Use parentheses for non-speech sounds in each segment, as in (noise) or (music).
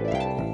Thank you.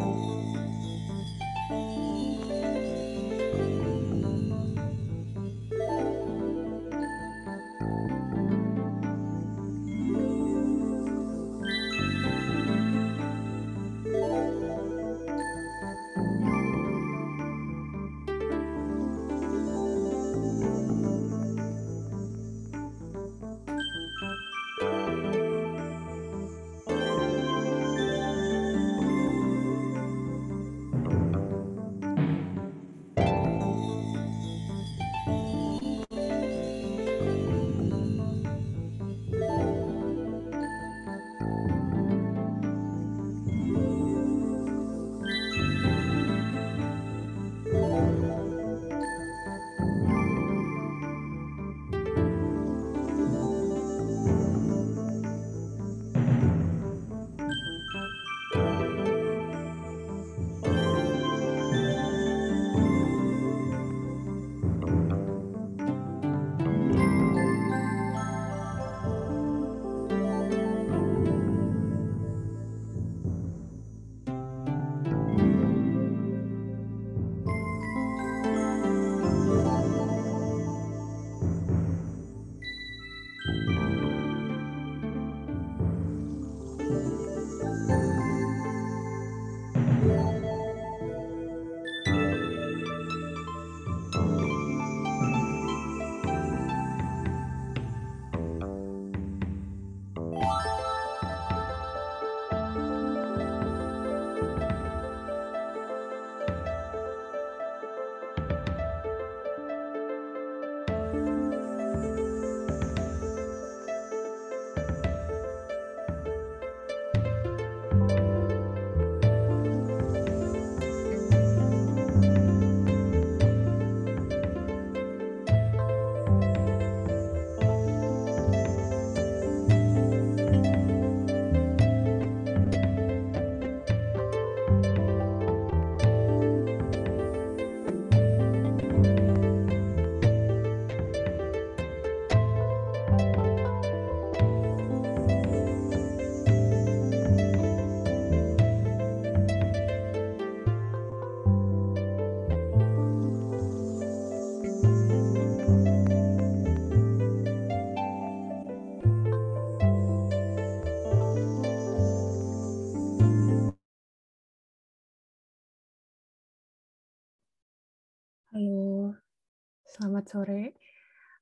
Selamat sore,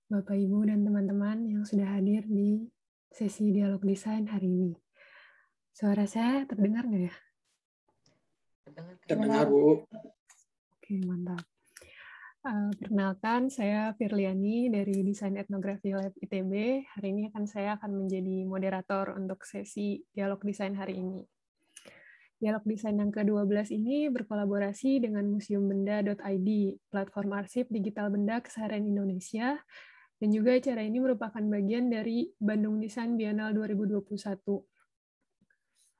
Bapak, Ibu, dan teman-teman yang sudah hadir di sesi dialog desain hari ini. Suara saya terdengar nggak ya? Terdengar, Bu. Oke, mantap. Eh, perkenalkan, saya Firliani dari Desain Etnografi Lab ITB. Hari ini akan saya akan menjadi moderator untuk sesi dialog desain hari ini. Dialog Desain yang ke-12 ini berkolaborasi dengan museumbenda.id, platform arsip digital benda keseharian Indonesia, dan juga acara ini merupakan bagian dari Bandung Desain Bienal 2021.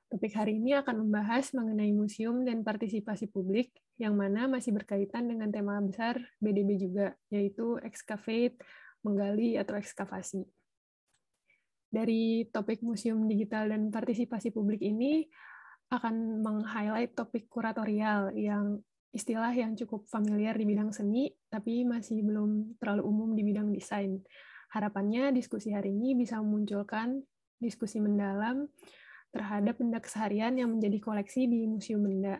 Topik hari ini akan membahas mengenai museum dan partisipasi publik, yang mana masih berkaitan dengan tema besar BDB juga, yaitu excavate, menggali, atau ekskavasi. Dari topik museum digital dan partisipasi publik ini, akan meng-highlight topik kuratorial yang istilah yang cukup familiar di bidang seni, tapi masih belum terlalu umum di bidang desain. Harapannya diskusi hari ini bisa memunculkan diskusi mendalam terhadap benda keseharian yang menjadi koleksi di Museum Benda.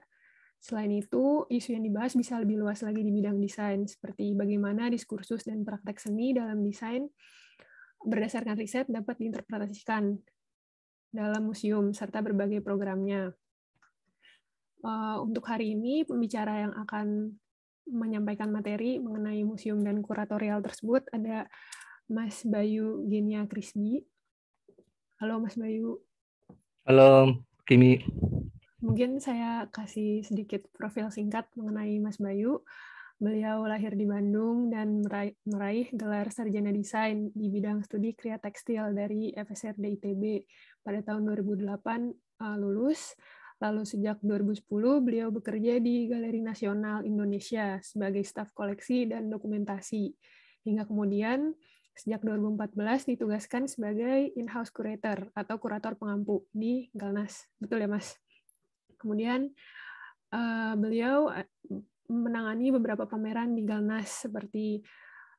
Selain itu, isu yang dibahas bisa lebih luas lagi di bidang desain, seperti bagaimana diskursus dan praktek seni dalam desain berdasarkan riset dapat diinterpretasikan dalam museum serta berbagai programnya. Eh, untuk hari ini, pembicara yang akan menyampaikan materi mengenai museum dan kuratorial tersebut ada Mas Bayu Genia Krisbi. Halo Mas Bayu. Halo Kimi. Mungkin saya kasih sedikit profil singkat mengenai Mas Bayu. Beliau lahir di Bandung dan meraih, gelar sarjana desain di bidang studi kriya tekstil dari FSRD ITB pada tahun 2008 uh, eh, lulus. Lalu sejak 2010 beliau bekerja di Galeri Nasional Indonesia sebagai staf koleksi dan dokumentasi. Hingga kemudian sejak 2014 ditugaskan sebagai in-house curator atau kurator pengampu di Galnas. Betul ya, Mas? Kemudian uh, beliau menangani beberapa pameran di Galnas seperti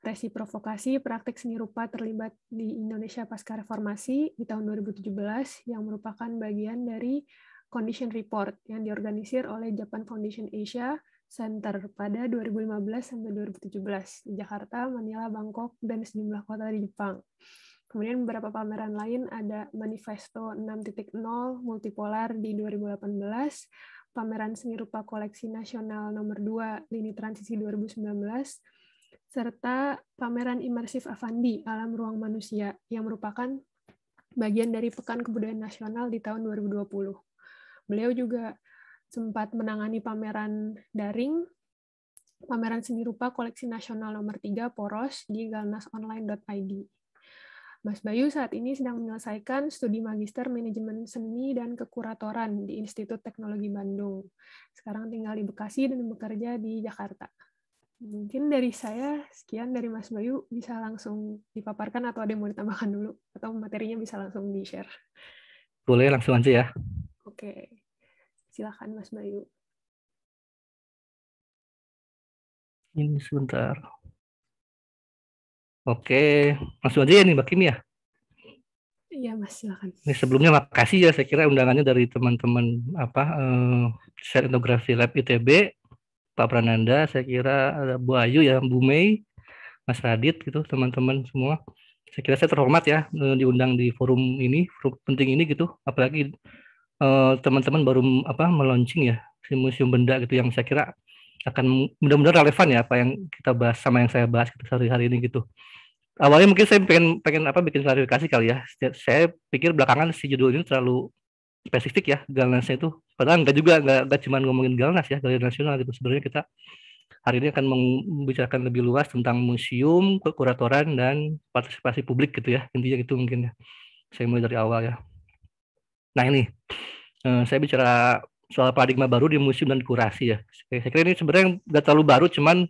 resi provokasi praktik seni rupa terlibat di Indonesia pasca reformasi di tahun 2017 yang merupakan bagian dari Condition Report yang diorganisir oleh Japan Foundation Asia Center pada 2015 sampai 2017 di Jakarta, Manila, Bangkok, dan sejumlah kota di Jepang. Kemudian beberapa pameran lain ada Manifesto 6.0 Multipolar di 2018, Pameran Seni Rupa Koleksi Nasional Nomor 2 Lini Transisi 2019, serta Pameran Imersif Avandi Alam Ruang Manusia yang merupakan bagian dari Pekan Kebudayaan Nasional di tahun 2020. Beliau juga sempat menangani pameran daring Pameran Seni Rupa Koleksi Nasional Nomor 3 Poros di galnasonline.id. Mas Bayu saat ini sedang menyelesaikan studi magister manajemen seni dan kekuratoran di Institut Teknologi Bandung. Sekarang tinggal di Bekasi dan bekerja di Jakarta. Mungkin dari saya, sekian dari Mas Bayu, bisa langsung dipaparkan atau ada yang mau ditambahkan dulu, atau materinya bisa langsung di-share. Boleh langsung aja ya. Oke, silakan Mas Bayu. Ini sebentar. Oke, langsung aja ya nih Mbak Kim ya. Iya Mas, silakan. Ini sebelumnya makasih ya saya kira undangannya dari teman-teman apa eh, Share Etnografi Lab ITB, Pak Prananda, saya kira ada Bu Ayu ya, Bu Mei, Mas Radit gitu, teman-teman semua. Saya kira saya terhormat ya eh, diundang di forum ini, forum penting ini gitu, apalagi eh, teman-teman eh, baru apa meluncing ya si museum benda gitu yang saya kira akan mudah-mudahan relevan ya apa yang kita bahas sama yang saya bahas kita sehari hari ini gitu. Awalnya mungkin saya pengen pengen apa bikin klarifikasi kali ya. Saya pikir belakangan si judul ini terlalu spesifik ya galnasnya itu. Padahal enggak juga enggak, enggak cuma ngomongin galnas ya, galeri nasional gitu. Sebenarnya kita hari ini akan membicarakan lebih luas tentang museum, kuratoran dan partisipasi publik gitu ya. Intinya gitu mungkin ya. Saya mulai dari awal ya. Nah ini eh, saya bicara soal paradigma baru di museum dan kurasi ya. Saya kira ini sebenarnya nggak terlalu baru, cuman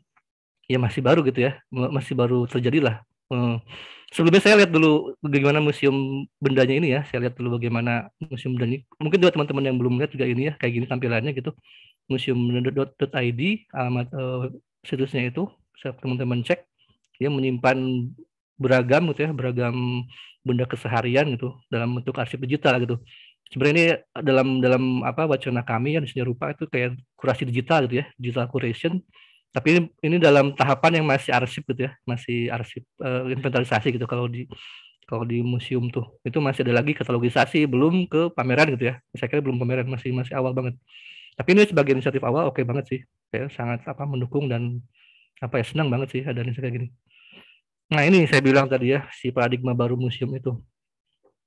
ya masih baru gitu ya, masih baru terjadi lah. Hmm. Sebelumnya saya lihat dulu bagaimana museum bendanya ini ya. Saya lihat dulu bagaimana museum bendanya. Mungkin juga teman-teman yang belum lihat juga ini ya, kayak gini tampilannya gitu. Museum.id alamat uh, situsnya itu, saya teman-teman cek, dia menyimpan beragam gitu ya, beragam benda keseharian gitu dalam bentuk arsip digital gitu sebenarnya ini dalam dalam apa wacana kami yang disini rupa itu kayak kurasi digital gitu ya digital curation tapi ini, ini dalam tahapan yang masih arsip gitu ya masih arsip uh, inventarisasi gitu kalau di kalau di museum tuh itu masih ada lagi katalogisasi belum ke pameran gitu ya saya kira belum pameran masih masih awal banget tapi ini sebagai inisiatif awal oke okay banget sih saya sangat apa mendukung dan apa ya senang banget sih ada inisiatif kayak gini nah ini saya bilang tadi ya si paradigma baru museum itu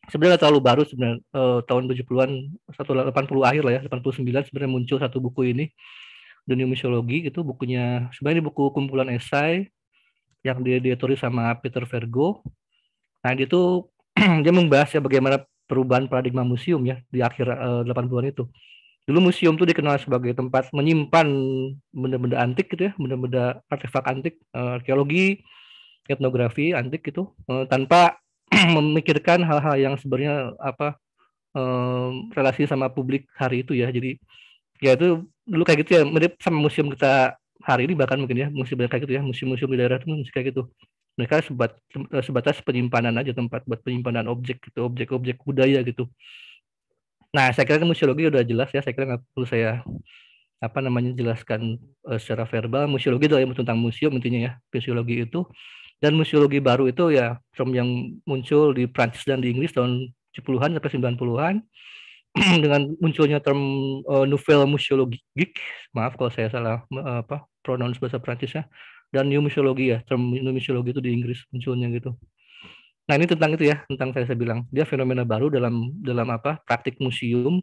sebenarnya terlalu baru sebenarnya uh, tahun 70-an 80 akhir lah ya 89 sebenarnya muncul satu buku ini dunia misiologi itu bukunya sebenarnya ini buku kumpulan esai yang dia, dia sama Peter Vergo nah dia tuh (clears throat) dia membahas ya bagaimana perubahan paradigma museum ya di akhir uh, eh, 80-an itu dulu museum tuh dikenal sebagai tempat menyimpan benda-benda antik gitu ya benda-benda artefak antik uh, arkeologi etnografi antik gitu uh, tanpa (clears throat) memikirkan hal-hal yang sebenarnya apa um, relasi sama publik hari itu ya jadi ya itu dulu kayak gitu ya mirip sama museum kita hari ini bahkan mungkin ya museum kayak gitu ya museum-museum di daerah itu masih kayak gitu mereka sebat, sebatas penyimpanan aja tempat buat penyimpanan objek gitu objek-objek budaya gitu nah saya kira kan museologi udah jelas ya saya kira nggak perlu saya apa namanya jelaskan uh, secara verbal museologi itu ya tentang museum intinya ya fisiologi itu dan museologi baru itu ya from yang muncul di Prancis dan di Inggris tahun 70-an sampai 90-an (clears throat) dengan munculnya term uh, nouvelle maaf kalau saya salah uh, apa pronouns bahasa Prancis ya, dan new museologi ya, term new museologi itu di Inggris munculnya gitu. Nah ini tentang itu ya, tentang saya, saya bilang dia fenomena baru dalam dalam apa praktik museum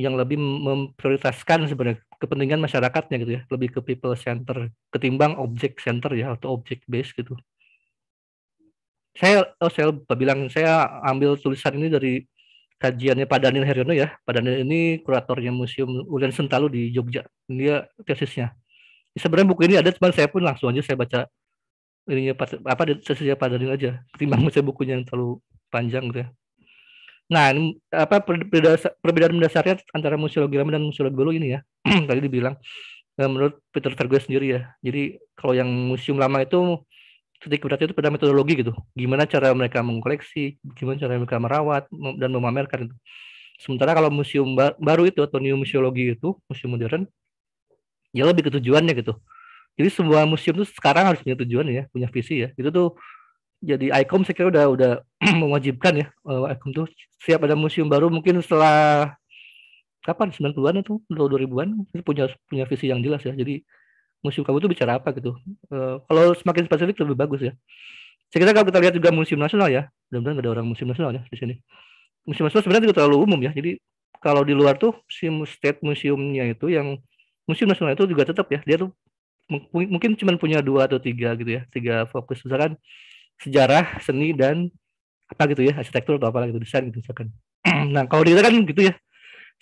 yang lebih memprioritaskan sebenarnya kepentingan masyarakatnya gitu ya, lebih ke people center ketimbang object center ya atau object base gitu saya oh saya bilang saya ambil tulisan ini dari kajiannya Pak Daniel Heriono ya. Pak Daniel ini kuratornya Museum Ulian Sentalu di Jogja. Dia tesisnya. Sebenarnya buku ini ada, cuma saya pun langsung aja saya baca ininya apa tesisnya Pak Daniel aja. Ketimbang saya bukunya yang terlalu panjang gitu ya. Nah, ini, apa perbedaan mendasarnya antara museologi lama dan museologi baru ini ya. (clears throat) Tadi dibilang eh, menurut Peter Ferguson sendiri ya. Jadi kalau yang museum lama itu titik beratnya itu pada metodologi gitu. Gimana cara mereka mengkoleksi, gimana cara mereka merawat dan memamerkan itu. Sementara kalau museum baru itu atau new museologi itu, museum modern, ya lebih ke tujuannya gitu. Jadi semua museum itu sekarang harus punya tujuan ya, punya visi ya. Itu tuh jadi ICOM saya kira udah udah (clears throat) mewajibkan ya. Eh, ICOM tuh siap ada museum baru mungkin setelah kapan 90-an itu atau 2000-an itu punya punya visi yang jelas ya. Jadi musim kamu tuh bicara apa gitu. Uh, kalau semakin spesifik lebih bagus ya. Sekitar kalau kita lihat juga musim nasional ya, mudah-mudahan ada orang musim nasional ya di sini. Musim nasional sebenarnya juga terlalu umum ya. Jadi kalau di luar tuh si state museumnya itu yang musim nasional itu juga tetap ya dia tuh mungkin cuma punya dua atau tiga gitu ya tiga fokus misalkan sejarah seni dan apa gitu ya arsitektur atau apa gitu desain gitu misalkan (clears throat) nah kalau kita kan gitu ya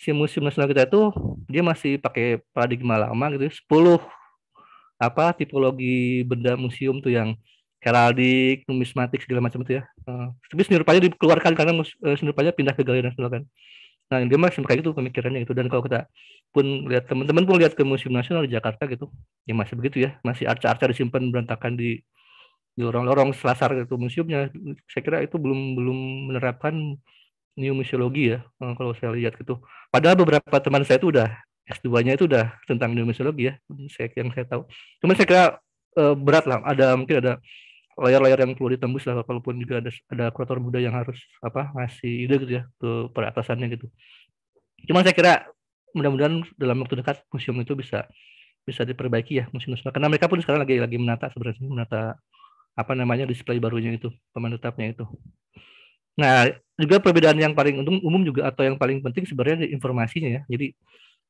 si museum nasional kita itu dia masih pakai paradigma lama gitu ya, sepuluh apa tipologi benda museum tuh yang heraldik, numismatik segala macam itu ya. Uh, tapi seni rupanya dikeluarkan karena uh, eh, seni rupanya pindah ke galeri nasional kan. Nah, dia masih kayak gitu pemikirannya itu dan kalau kita pun lihat teman-teman pun lihat ke Museum Nasional di Jakarta gitu, ya masih begitu ya, masih arca-arca disimpan berantakan di lorong-lorong selasar gitu museumnya. Saya kira itu belum belum menerapkan new museologi ya eh, kalau saya lihat gitu. Padahal beberapa teman saya itu udah S2-nya itu udah tentang demisiologi ya, saya, yang saya tahu. Cuman saya kira eh, berat lah, ada mungkin ada layar-layar yang perlu ditembus lah, walaupun juga ada ada kurator muda yang harus apa ngasih ide gitu ya ke peratasannya gitu. Cuman saya kira mudah-mudahan dalam waktu dekat museum itu bisa bisa diperbaiki ya museum Nusma. Karena mereka pun sekarang lagi lagi menata sebenarnya menata apa namanya display barunya itu pemandu itu. Nah juga perbedaan yang paling umum juga atau yang paling penting sebenarnya informasinya ya. Jadi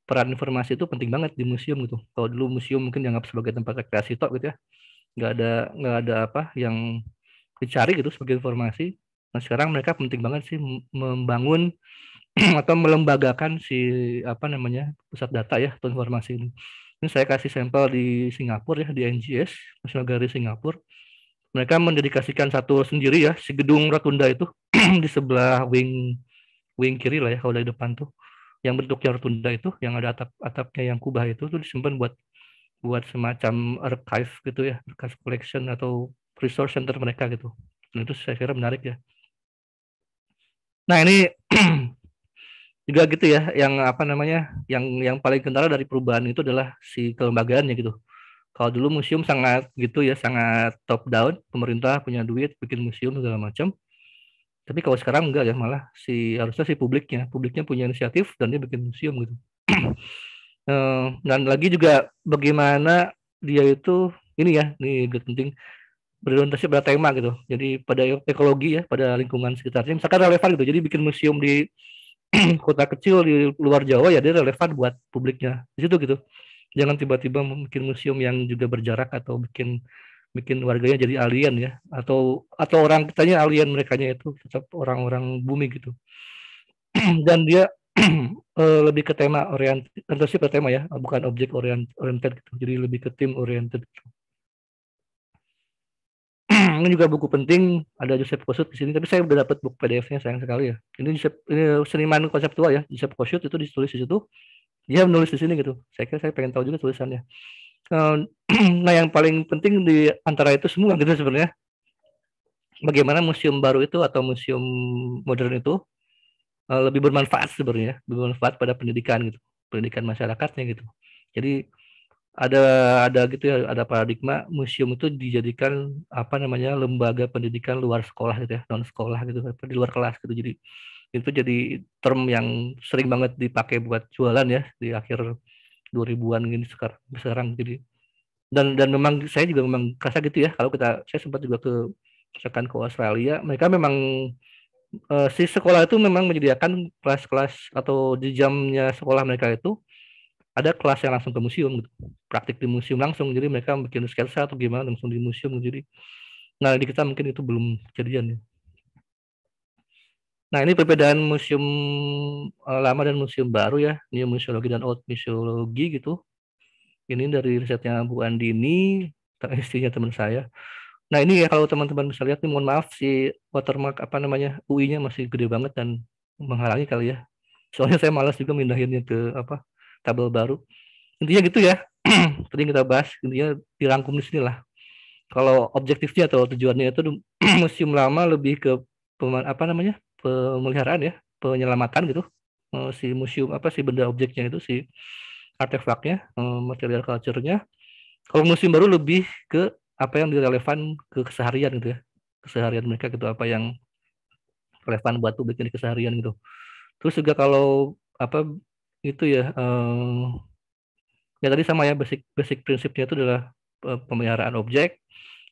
peran informasi itu penting banget di museum gitu. Kalau dulu museum mungkin dianggap sebagai tempat rekreasi tok gitu ya, nggak ada nggak ada apa yang dicari gitu sebagai informasi. Nah sekarang mereka penting banget sih membangun (clears throat) atau melembagakan si apa namanya pusat data ya atau informasi ini. Ini saya kasih sampel di Singapura ya di NGS National Gallery Singapura. Mereka mendedikasikan satu sendiri ya si gedung rotunda itu (clears throat) di sebelah wing wing kiri lah ya kalau dari depan tuh yang bentuknya rotunda itu, yang ada atap atapnya yang kubah itu tuh disimpan buat buat semacam archive gitu ya, archive collection atau resource center mereka gitu. Dan nah, itu saya kira menarik ya. Nah ini (clears throat) juga gitu ya, yang apa namanya, yang yang paling kental dari perubahan itu adalah si kelembagaannya gitu. Kalau dulu museum sangat gitu ya, sangat top down, pemerintah punya duit bikin museum segala macam tapi kalau sekarang enggak ya malah si harusnya si publiknya publiknya punya inisiatif dan dia bikin museum gitu (clears throat) eh, dan lagi juga bagaimana dia itu ini ya ini penting berorientasi pada tema gitu jadi pada ekologi ya pada lingkungan sekitarnya misalkan relevan gitu jadi bikin museum di (clears throat) kota kecil di luar Jawa ya dia relevan buat publiknya di situ gitu jangan tiba-tiba bikin museum yang juga berjarak atau bikin bikin warganya jadi alien ya atau atau orang katanya alien mereka itu tetap orang-orang bumi gitu (clears throat) dan dia (clears throat) eh, lebih ke tema oriented tentu ke tema ya bukan objek oriented gitu jadi lebih ke tim oriented gitu. (clears throat) ini juga buku penting ada Joseph Kosuth di sini tapi saya udah dapat buku PDF-nya sayang sekali ya ini Joseph, ini seniman konseptual ya Joseph Kosuth itu ditulis di situ dia menulis di sini gitu saya kira saya pengen tahu juga tulisannya Nah, (clears throat) nah yang paling penting di antara itu semua gitu sebenarnya bagaimana museum baru itu atau museum modern itu eh, lebih bermanfaat sebenarnya lebih bermanfaat pada pendidikan gitu pendidikan masyarakatnya gitu jadi ada ada gitu ya ada paradigma museum itu dijadikan apa namanya lembaga pendidikan luar sekolah gitu ya non sekolah gitu di luar kelas gitu jadi itu jadi term yang sering banget dipakai buat jualan ya di akhir 2000-an gini sekarang sekarang gitu jadi dan dan memang saya juga memang kerasa gitu ya kalau kita saya sempat juga ke misalkan ke Australia mereka memang uh, si sekolah itu memang menyediakan kelas-kelas atau di jamnya sekolah mereka itu ada kelas yang langsung ke museum gitu. praktik di museum langsung jadi mereka bikin sketsa atau gimana langsung di museum gitu, jadi nah di kita mungkin itu belum kejadian ya Nah, ini perbedaan museum eh, lama dan museum baru ya, new museologi dan old museologi gitu. Ini dari risetnya Bu Andini, istrinya teman saya. Nah, ini ya kalau teman-teman bisa lihat nih mohon maaf si watermark apa namanya UI-nya masih gede banget dan menghalangi kali ya. Soalnya saya malas juga mindahinnya ke apa tabel baru. Intinya gitu ya. (clears throat) Tadi kita bahas intinya dirangkum di sini lah Kalau objektifnya atau tujuannya itu (clears throat) museum lama lebih ke apa namanya pemeliharaan ya penyelamatan gitu eh, si museum apa sih benda objeknya itu si artefaknya eh, material culture-nya kalau museum baru lebih ke apa yang direlevan ke keseharian gitu ya keseharian mereka gitu apa yang relevan buat publik di keseharian gitu terus juga kalau apa itu ya eh, ya tadi sama ya basic basic prinsipnya itu adalah eh, pemeliharaan objek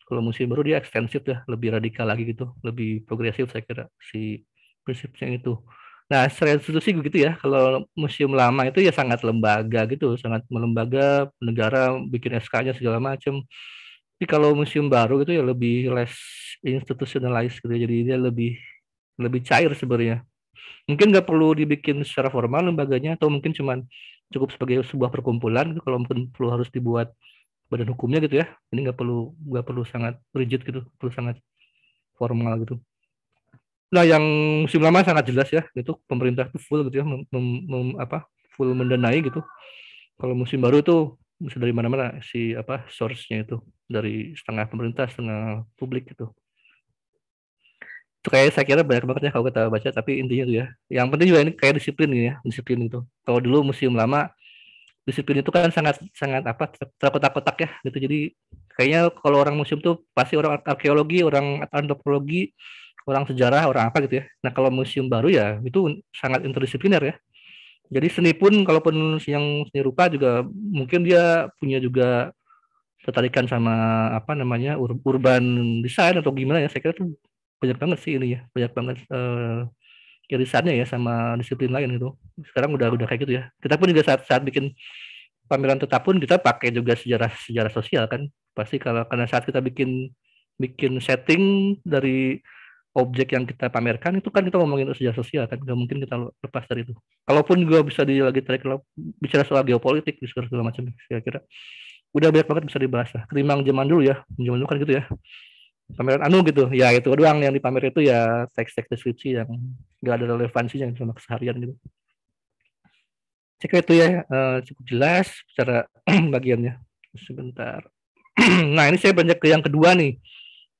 kalau museum baru dia ekstensif ya lebih radikal lagi gitu lebih progresif saya kira si prinsipnya itu. Nah, secara institusi begitu ya. Kalau museum lama itu ya sangat lembaga gitu, sangat melembaga, negara bikin SK-nya segala macam. Tapi kalau museum baru gitu ya lebih less institutionalized gitu. Ya, jadi dia lebih lebih cair sebenarnya. Mungkin nggak perlu dibikin secara formal lembaganya atau mungkin cuman cukup sebagai sebuah perkumpulan gitu, kalau mungkin perlu harus dibuat badan hukumnya gitu ya. Ini nggak perlu nggak perlu sangat rigid gitu, perlu sangat formal gitu nah yang musim lama sangat jelas ya itu pemerintah itu full gitu ya mem, mem, apa full mendanai gitu kalau musim baru itu, bisa dari mana-mana si apa source-nya itu dari setengah pemerintah setengah publik gitu itu kayak saya kira banyak banget ya kalau kita baca tapi intinya tuh ya yang penting juga ini kayak disiplin gitu ya disiplin itu kalau dulu musim lama disiplin itu kan sangat sangat apa terkotak-kotak ya gitu jadi kayaknya kalau orang musim tuh pasti orang arkeologi orang antropologi orang sejarah, orang apa gitu ya. Nah kalau museum baru ya itu sangat interdisipliner ya. Jadi seni pun kalaupun yang seni rupa juga mungkin dia punya juga tertarikan sama apa namanya urban design atau gimana ya. Saya kira tuh banyak banget sih ini ya, banyak banget uh, irisannya ya sama disiplin lain itu. Sekarang udah udah kayak gitu ya. Kita pun juga saat saat bikin pameran tetap pun kita pakai juga sejarah sejarah sosial kan. Pasti kalau karena saat kita bikin bikin setting dari objek yang kita pamerkan itu kan kita ngomongin sejarah sosial kan nggak mungkin kita lepas dari itu kalaupun gue bisa di lagi tarik bicara soal geopolitik bicara segala macam kira-kira udah banyak banget bisa dibahas lah ketimbang zaman dulu ya zaman dulu kan gitu ya pameran anu gitu ya itu doang yang dipamer itu ya teks-teks deskripsi yang nggak ada relevansinya gitu sama keseharian gitu cek itu ya eh, cukup jelas secara (clears throat) bagiannya sebentar (clears throat) nah ini saya banyak ke yang kedua nih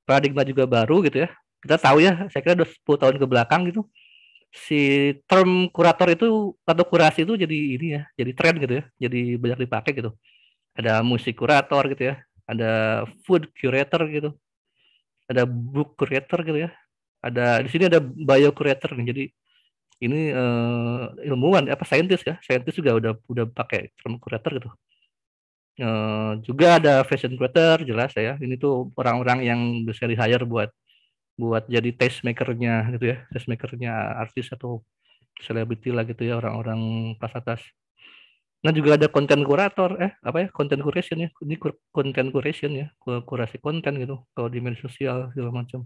paradigma juga baru gitu ya kita tahu ya saya kira udah 10 tahun ke belakang gitu si term kurator itu atau kurasi itu jadi ini ya jadi tren gitu ya jadi banyak dipakai gitu ada musik kurator gitu ya ada food curator gitu ada book curator gitu ya ada di sini ada bio curator nih jadi ini uh, ilmuwan apa saintis ya saintis juga udah udah pakai term curator gitu uh, juga ada fashion curator jelas ya ini tuh orang-orang yang bisa di hire buat buat jadi test makernya gitu ya test makernya artis atau selebriti lah gitu ya orang-orang kelas atas nah juga ada konten kurator eh apa ya konten curation ya ini konten curation ya kurasi konten gitu kalau di media sosial segala macam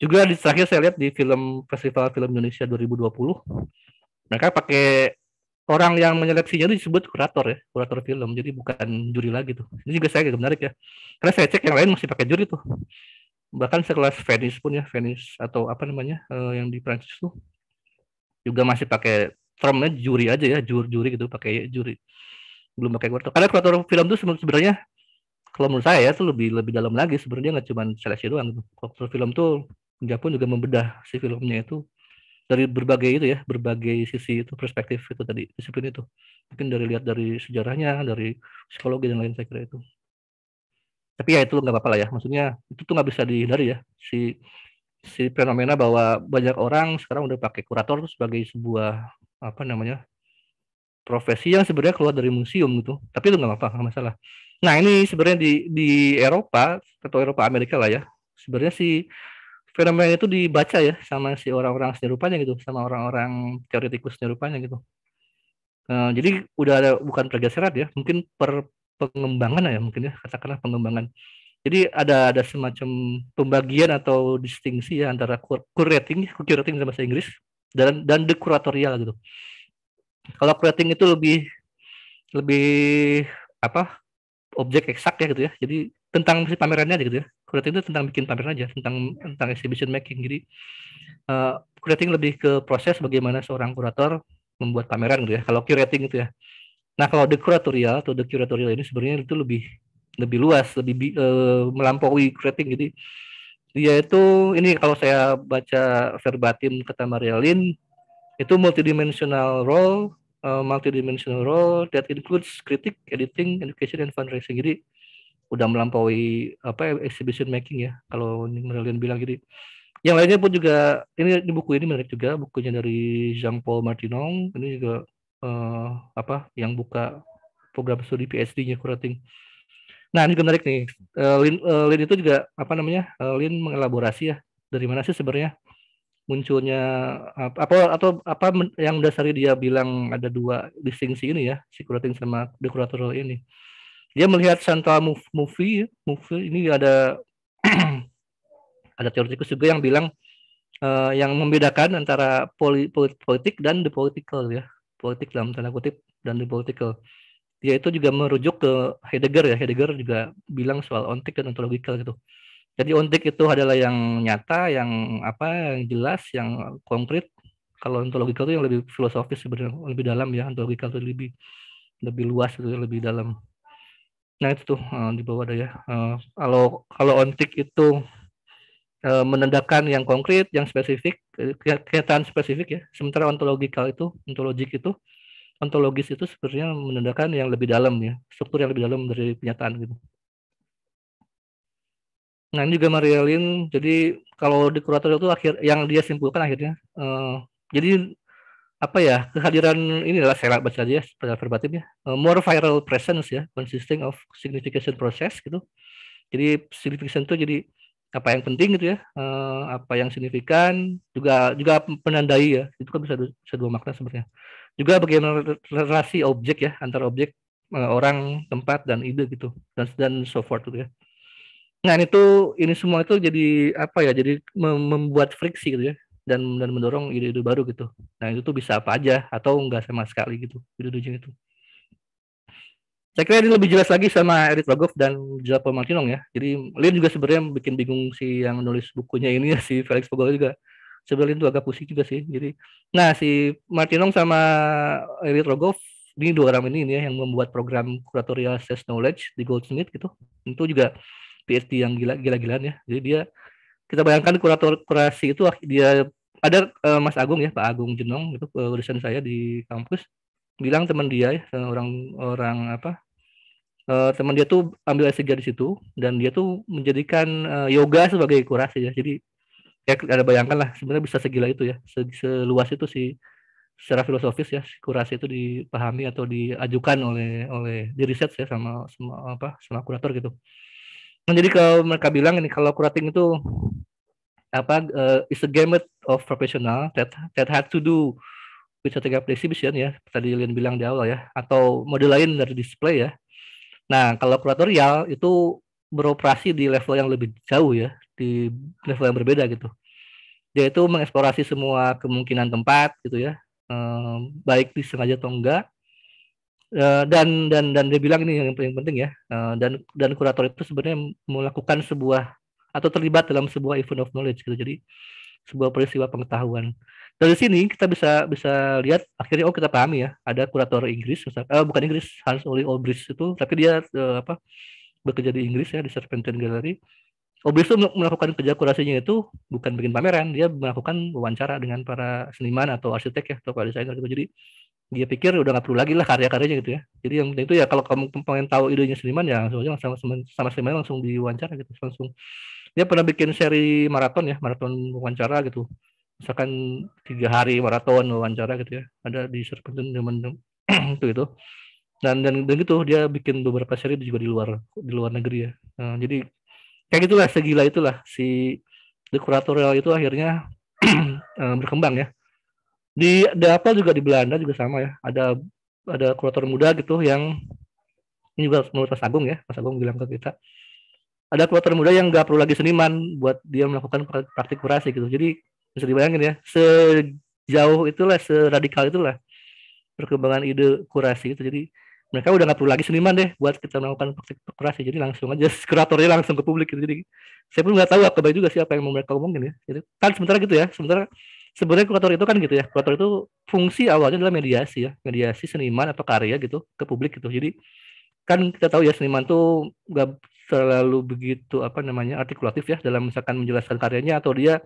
juga di terakhir saya lihat di film festival film Indonesia 2020 mereka pakai orang yang menyeleksinya itu disebut kurator ya kurator film jadi bukan juri lagi tuh ini juga saya agak menarik ya karena saya cek yang lain masih pakai juri tuh bahkan sekelas Venice pun ya Venice atau apa namanya uh, yang di Prancis tuh juga masih pakai termnya juri aja ya juri juri gitu pakai juri belum pakai kurator karena kurator film tuh sebenarnya kalau menurut saya ya lebih lebih dalam lagi sebenarnya nggak cuma seleksi doang gitu kurator film tuh dia pun juga membedah si filmnya itu dari berbagai itu ya berbagai sisi itu perspektif itu tadi disiplin itu mungkin dari lihat dari sejarahnya dari psikologi dan lain saya kira itu tapi ya itu nggak apa-apa lah ya maksudnya itu tuh nggak bisa dihindari ya si si fenomena bahwa banyak orang sekarang udah pakai kurator tuh sebagai sebuah apa namanya profesi yang sebenarnya keluar dari museum gitu tapi itu nggak apa-apa nggak masalah nah ini sebenarnya di di Eropa atau Eropa Amerika lah ya sebenarnya si fenomena itu dibaca ya sama si orang-orang seni rupanya gitu sama orang-orang teoretikus seni rupanya gitu Nah, jadi udah ada bukan pergeseran ya, mungkin per pengembangan ya mungkin ya katakanlah pengembangan. Jadi ada ada semacam pembagian atau distingsi ya antara curating, curating dalam bahasa Inggris dan dan the curatorial gitu. Kalau curating itu lebih lebih apa objek eksak ya gitu ya. Jadi tentang si pamerannya aja gitu ya. Curating itu tentang bikin pameran aja, tentang tentang exhibition making. Jadi uh, curating lebih ke proses bagaimana seorang kurator membuat pameran gitu ya. Kalau curating itu ya Nah, kalau the curatorial atau the curatorial ini sebenarnya itu lebih lebih luas, lebih uh, melampaui creating Jadi itu ini kalau saya baca verbatim kata Maria Lin, itu multidimensional role, uh, multidimensional role that includes critic, editing, education, and fundraising. Jadi udah melampaui apa exhibition making ya kalau Maria Lin bilang gitu. Yang lainnya pun juga ini, ini buku ini menarik juga bukunya dari Jean Paul Martinong ini juga uh, apa yang buka program studi PhD-nya Kurating. Nah, ini menarik nih. Uh, Lin, uh, Lin itu juga apa namanya? Uh, Lin mengelaborasi ya dari mana sih sebenarnya munculnya apa atau apa yang dasari dia bilang ada dua distingsi ini ya, si kurating sama decoratorial ini. Dia melihat central movie, movie ini ada (clears throat) ada teoretikus juga yang bilang uh, yang membedakan antara poli, politik dan the political ya politik dalam tanda kutip dan di political dia ya, itu juga merujuk ke Heidegger ya Heidegger juga bilang soal ontik dan ontologikal gitu jadi ontik itu adalah yang nyata yang apa yang jelas yang konkret kalau ontological itu yang lebih filosofis sebenarnya lebih dalam ya ontological itu lebih lebih luas itu lebih dalam nah itu tuh uh, di bawah ada ya uh, eh, kalau kalau ontik itu Eh, menandakan yang konkret, yang spesifik, eh, kenyataan spesifik ya. Sementara ontologikal itu, ontologik itu, ontologis itu sebenarnya menandakan yang lebih dalam ya, struktur yang lebih dalam dari pernyataan gitu. Nah ini juga Marielin, jadi kalau di kurator itu akhir yang dia simpulkan akhirnya, uh, jadi apa ya kehadiran ini inilah saya baca aja ya, secara verbatim ya, uh, more viral presence ya, consisting of signification process gitu. Jadi signification itu jadi apa yang penting gitu ya uh, apa yang signifikan juga juga penandai ya itu kan bisa bisa dua makna sebenarnya juga bagaimana relasi objek ya antar objek uh, orang tempat dan ide gitu dan dan so forth gitu ya nah itu ini semua itu jadi apa ya jadi membuat friksi gitu ya dan dan mendorong ide-ide baru gitu nah itu tuh bisa apa aja atau enggak sama sekali gitu ide-ide itu saya kira ini lebih jelas lagi sama Erik Rogov dan Jalpo Martinong ya. Jadi Lin juga sebenarnya bikin bingung si yang nulis bukunya ini ya, si Felix Pogol juga. Sebenarnya itu agak pusing juga sih. Jadi, nah si Martinong sama Erik Rogov ini dua orang ini, ini ya yang membuat program kuratorial Access Knowledge di Goldsmith gitu. Itu juga PhD yang gila gila-gilaan ya. Jadi dia kita bayangkan kurator kurasi itu dia ada uh, Mas Agung ya Pak Agung Jenong itu uh, saya di kampus bilang teman dia ya orang orang apa uh, teman dia tuh ambil S3 di situ dan dia tuh menjadikan uh, yoga sebagai kurasi ya. Jadi ya ada bayangkan lah sebenarnya bisa segila itu ya, se seluas itu sih secara filosofis ya kurasi itu dipahami atau diajukan oleh oleh di riset ya sama sama apa sama kurator gitu. Nah, jadi kalau mereka bilang ini kalau kurating itu apa uh, is a game of professional that that had to do with setting up the exhibition ya tadi Lian bilang di awal ya atau model lain dari display ya Nah, kalau kuratorial itu beroperasi di level yang lebih jauh ya, di level yang berbeda gitu. itu mengeksplorasi semua kemungkinan tempat gitu ya, eh, baik disengaja atau enggak. Eh, dan dan dan dia bilang ini yang paling penting ya. Eh, dan dan kurator itu sebenarnya melakukan sebuah atau terlibat dalam sebuah event of knowledge gitu. Jadi sebuah peristiwa pengetahuan dari sini kita bisa bisa lihat akhirnya oh kita pahami ya ada kurator Inggris misalkan, eh, bukan Inggris Hans Oli Obris itu tapi dia eh, apa bekerja di Inggris ya di Serpentine Gallery Obris itu melakukan kerja kurasinya itu bukan bikin pameran dia melakukan wawancara dengan para seniman atau arsitek ya atau para desainer gitu jadi dia pikir udah nggak perlu lagi lah karya-karyanya gitu ya jadi yang itu ya kalau kamu pengen tahu idenya seniman ya langsung aja sama sama seniman langsung diwawancara gitu langsung dia pernah bikin seri maraton ya maraton wawancara gitu misalkan tiga hari maraton wawancara gitu ya ada di serpentin zaman (clears throat) itu itu dan dan dan gitu dia bikin beberapa seri juga di luar di luar negeri ya nah, jadi kayak gitulah segila itulah si the curatorial itu akhirnya (clears throat) eh, berkembang ya di di apa juga di Belanda juga sama ya ada ada kurator muda gitu yang ini juga menurut Mas Agung ya Mas Agung bilang ke kita ada kurator muda yang nggak perlu lagi seniman buat dia melakukan praktik kurasi gitu jadi bisa dibayangin ya sejauh itulah seradikal itulah perkembangan ide kurasi itu jadi mereka udah nggak perlu lagi seniman deh buat kita melakukan praktik kurasi jadi langsung aja (laughs) kuratornya langsung ke publik gitu. jadi saya pun nggak tahu apa juga siapa yang mau mereka omongin ya jadi kan sementara gitu ya sementara sebenarnya kurator itu kan gitu ya kurator itu fungsi awalnya adalah mediasi ya mediasi seniman atau karya gitu ke publik gitu jadi kan kita tahu ya seniman tuh nggak selalu begitu apa namanya artikulatif ya dalam misalkan menjelaskan karyanya atau dia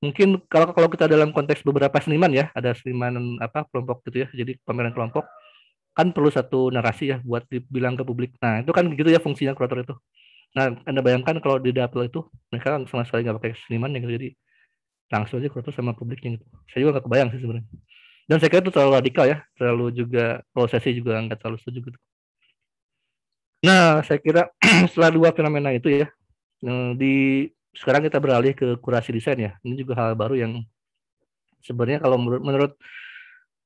mungkin kalau kalau kita dalam konteks beberapa seniman ya ada seniman apa kelompok gitu ya jadi pameran kelompok kan perlu satu narasi ya buat dibilang ke publik nah itu kan gitu ya fungsinya kurator itu nah anda bayangkan kalau di dapil itu mereka kan sama sekali nggak pakai seniman yang gitu. jadi langsung aja kurator sama publiknya gitu saya juga nggak kebayang sih sebenarnya dan saya kira itu terlalu radikal ya terlalu juga prosesi juga nggak terlalu setuju gitu nah saya kira (clears throat) setelah dua fenomena itu ya eh, di sekarang kita beralih ke kurasi desain ya. Ini juga hal baru yang sebenarnya kalau menurut menurut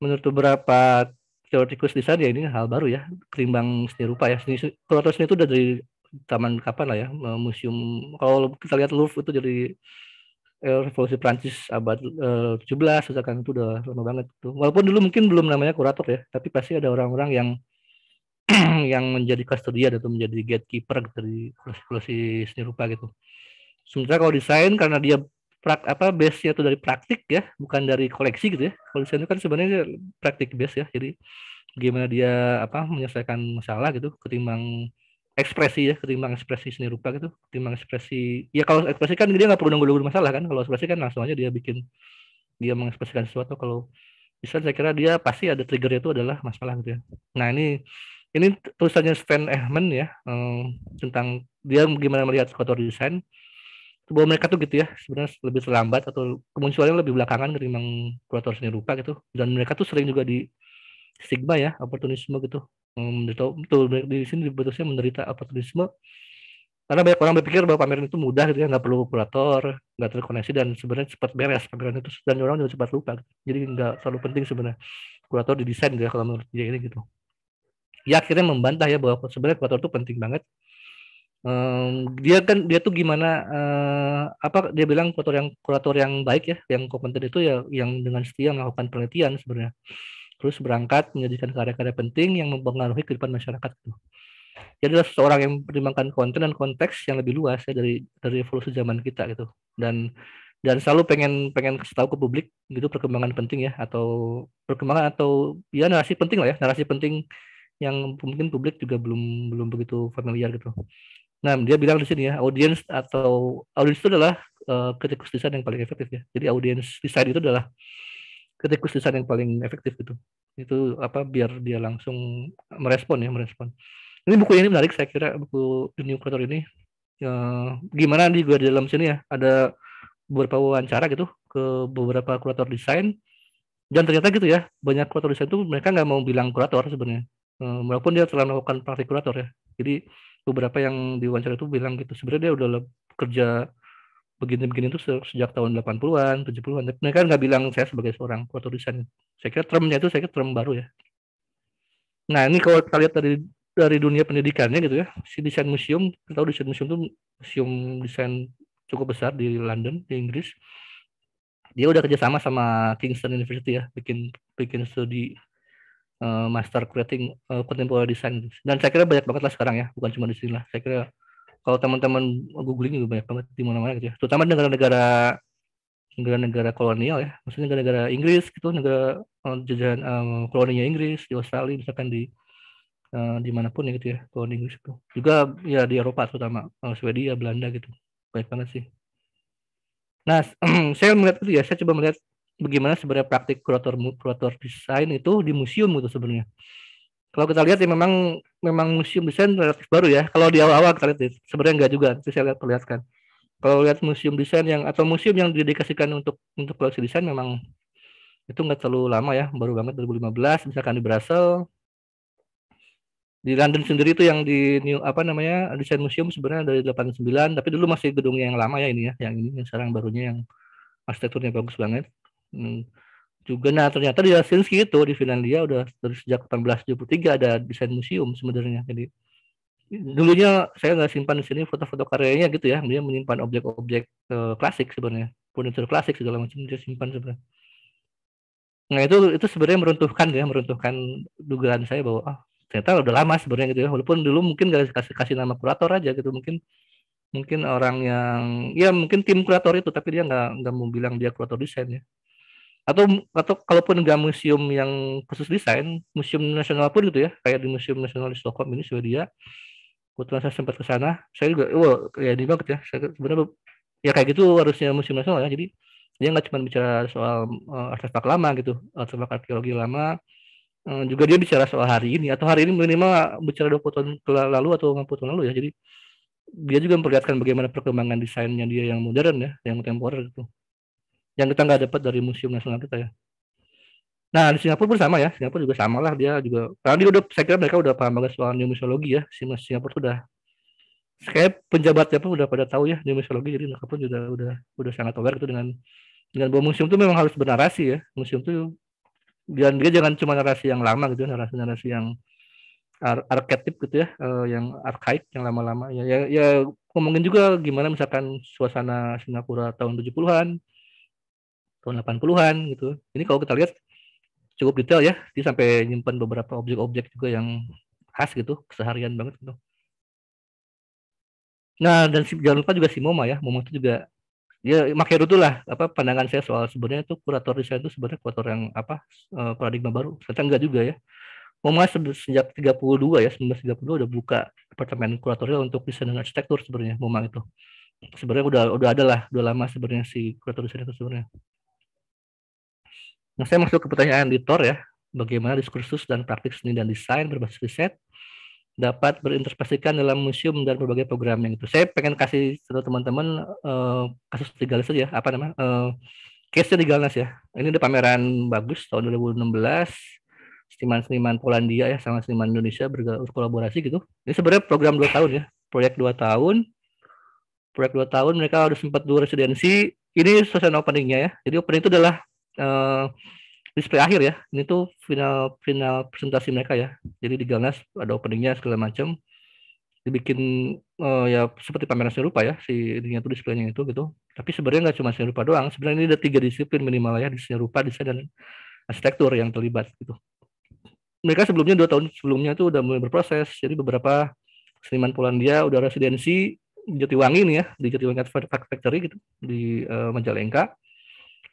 menurut beberapa teoretikus desain ya ini hal baru ya Kelimbang seni rupa ya seni kalau seni itu udah dari taman kapan lah ya museum kalau kita lihat Louvre itu dari eh, revolusi Prancis abad eh, 17 misalkan itu udah lama banget tuh gitu. walaupun dulu mungkin belum namanya kurator ya tapi pasti ada orang-orang yang (clears throat) yang menjadi custodian atau menjadi gatekeeper gitu dari revolusi seni rupa gitu sementara kalau desain karena dia prak apa base-nya itu dari praktik ya bukan dari koleksi gitu ya kalau desain itu kan sebenarnya praktik base ya jadi gimana dia apa menyelesaikan masalah gitu ketimbang ekspresi ya ketimbang ekspresi seni rupa gitu ketimbang ekspresi ya kalau ekspresi kan dia nggak perlu nunggu-nunggu masalah kan kalau ekspresi kan langsung aja dia bikin dia mengekspresikan sesuatu kalau bisa saya kira dia pasti ada trigger itu adalah masalah gitu ya nah ini ini tulisannya Stan Ehman ya um, tentang dia gimana melihat kotor desain sebuah mereka tuh gitu ya sebenarnya lebih terlambat atau kemunculannya lebih belakangan dari memang kurator seni rupa gitu dan mereka tuh sering juga di stigma ya oportunisme gitu menderita betul di sini sebetulnya menderita oportunisme karena banyak orang berpikir bahwa pameran itu mudah gitu ya nggak perlu kurator nggak terkoneksi dan sebenarnya cepat beres pameran itu dan orang juga cepat lupa gitu. jadi nggak selalu penting sebenarnya kurator didesain gitu ya kalau menurut dia ini gitu ya akhirnya membantah ya bahwa sebenarnya kurator itu penting banget um, dia kan dia tuh gimana uh, apa dia bilang kurator yang kurator yang baik ya yang kompeten itu ya yang dengan setia melakukan penelitian sebenarnya terus berangkat menjadikan karya-karya penting yang mempengaruhi kehidupan masyarakat itu dia adalah seseorang yang mempertimbangkan konten dan konteks yang lebih luas ya dari dari evolusi zaman kita gitu dan dan selalu pengen pengen kasih tahu ke publik gitu perkembangan penting ya atau perkembangan atau ya narasi penting lah ya narasi penting yang mungkin publik juga belum belum begitu familiar gitu Nah, dia bilang di sini ya, audience atau audience itu adalah uh, eh, kritikus desain yang paling efektif ya. Jadi audience desain itu adalah kritikus desain yang paling efektif gitu. Itu apa biar dia langsung merespon ya, merespon. Ini buku ini menarik saya kira buku The New Creator ini uh, gimana nih gua di dalam sini ya ada beberapa wawancara gitu ke beberapa kurator desain dan ternyata gitu ya banyak kurator desain itu mereka nggak mau bilang kurator sebenarnya uh, walaupun dia telah melakukan praktik kurator ya jadi beberapa yang diwawancara itu bilang gitu sebenarnya dia udah kerja begini-begini itu sejak tahun 80-an, 70-an. Mereka nggak bilang saya sebagai seorang tulisan. Saya kira termnya itu saya kira term baru ya. Nah ini kalau kita lihat dari dari dunia pendidikannya gitu ya, si desain museum, kita tahu desain museum itu museum desain cukup besar di London, di Inggris. Dia udah kerjasama sama Kingston University ya, bikin bikin studi uh, master creating uh, contemporary design dan saya kira banyak banget lah sekarang ya bukan cuma di sini lah saya kira kalau teman-teman googling juga banyak banget di mana-mana gitu ya terutama negara-negara negara-negara kolonial ya maksudnya negara-negara Inggris gitu negara uh, jajahan koloninya Inggris di Australia misalkan di uh, dimanapun ya gitu ya kolonial Inggris itu juga ya di Eropa terutama uh, Swedia Belanda gitu banyak banget sih nah (clears throat) saya melihat itu ya saya coba melihat bagaimana sebenarnya praktik kurator kurator desain itu di museum itu sebenarnya. Kalau kita lihat ya memang memang museum desain relatif baru ya. Kalau di awal-awal kita lihat sebenarnya enggak juga, itu saya lihat perlihatkan. Kalau lihat museum desain yang atau museum yang didedikasikan untuk untuk koleksi desain memang itu nggak terlalu lama ya, baru banget 2015 misalkan di Brasil. Di London sendiri itu yang di New apa namanya desain museum sebenarnya dari 89 tapi dulu masih gedungnya yang lama ya ini ya, yang ini yang sekarang barunya yang arsitekturnya bagus banget. Hmm, juga nah ternyata di Helsinki itu di Finlandia udah dari sejak 1873 ada desain museum sebenarnya. Jadi dulunya saya nggak simpan di sini foto-foto karyanya gitu ya. Dia menyimpan objek-objek eh, klasik sebenarnya, furniture klasik segala macam dia simpan sebenarnya. Nah itu itu sebenarnya meruntuhkan ya, meruntuhkan dugaan saya bahwa ah, ternyata udah lama sebenarnya gitu ya. Walaupun dulu mungkin nggak kasih kasih nama kurator aja gitu mungkin mungkin orang yang ya mungkin tim kurator itu tapi dia nggak nggak mau bilang dia kurator desain ya atau atau kalaupun nggak museum yang khusus desain museum nasional pun gitu ya kayak di museum nasional di Stockholm ini Swedia kebetulan saya sempat ke sana saya juga wow ya di banget ya sebenarnya ya kayak gitu harusnya museum nasional ya jadi dia nggak cuma bicara soal uh, eh, artefak lama gitu artefak arkeologi lama um, juga dia bicara soal hari ini atau hari ini minimal bicara dua puluh tahun lalu atau puluh tahun lalu ya jadi dia juga memperlihatkan bagaimana perkembangan desainnya dia yang modern ya yang kontemporer gitu yang kita nggak dapat dari museum nasional kita ya. Nah di Singapura pun sama ya, Singapura juga sama lah dia juga. Karena dia udah, saya kira mereka udah paham banget soal museologi ya, Singapura sudah kayak penjabatnya pun udah pada tahu ya museologi jadi mereka pun juga udah udah sangat aware gitu dengan dengan bahwa museum itu memang harus bernarasi ya museum itu dan dia jangan cuma narasi yang lama gitu ya, narasi-narasi yang ar arketip gitu ya uh, yang arkaik yang lama-lama ya, ya ya ngomongin juga gimana misalkan suasana Singapura tahun 70-an tahun 80-an gitu. Ini kalau kita lihat cukup detail ya, dia sampai nyimpan beberapa objek-objek juga yang khas gitu, keseharian banget gitu. Nah, dan si, jangan lupa juga si Moma ya. Moma itu juga ya makanya itu lah apa pandangan saya soal sebenarnya itu kurator desain itu sebenarnya kurator yang apa eh, paradigma baru. Saya enggak juga ya. Moma sejak 32 ya, 1932 udah buka departemen kuratorial untuk desain dan arsitektur sebenarnya Moma itu. Sebenarnya udah udah ada lah, udah lama sebenarnya si kurator desain itu sebenarnya. Nah, saya masuk ke pertanyaan editor ya. Bagaimana diskursus dan praktik seni dan desain berbasis riset dapat berinterpretasikan dalam museum dan berbagai program yang itu. Saya pengen kasih satu teman-teman uh, kasus tiga ya, apa namanya? Uh, eh, case di Galnas ya. Ini ada pameran bagus tahun 2016 seniman-seniman Polandia ya sama seniman Indonesia berkolaborasi gitu. Ini sebenarnya program dua tahun ya, proyek dua tahun. Proyek dua tahun mereka harus sempat dua residensi. Ini session openingnya ya. Jadi opening itu adalah uh, eh, display akhir ya. Ini tuh final final presentasi mereka ya. Jadi di Galnas ada openingnya segala macam. Dibikin uh, ya seperti pameran seni rupa ya si ininya tuh displaynya itu gitu. Tapi sebenarnya nggak cuma seni rupa doang. Sebenarnya ini ada tiga disiplin minimal ya di seni rupa, desain dan arsitektur yang terlibat gitu. Mereka sebelumnya dua tahun sebelumnya tuh udah mulai berproses. Jadi beberapa seniman Polandia udah residensi Jatiwangi nih ya di Jatiwangi Art Factory gitu di uh, Majalengka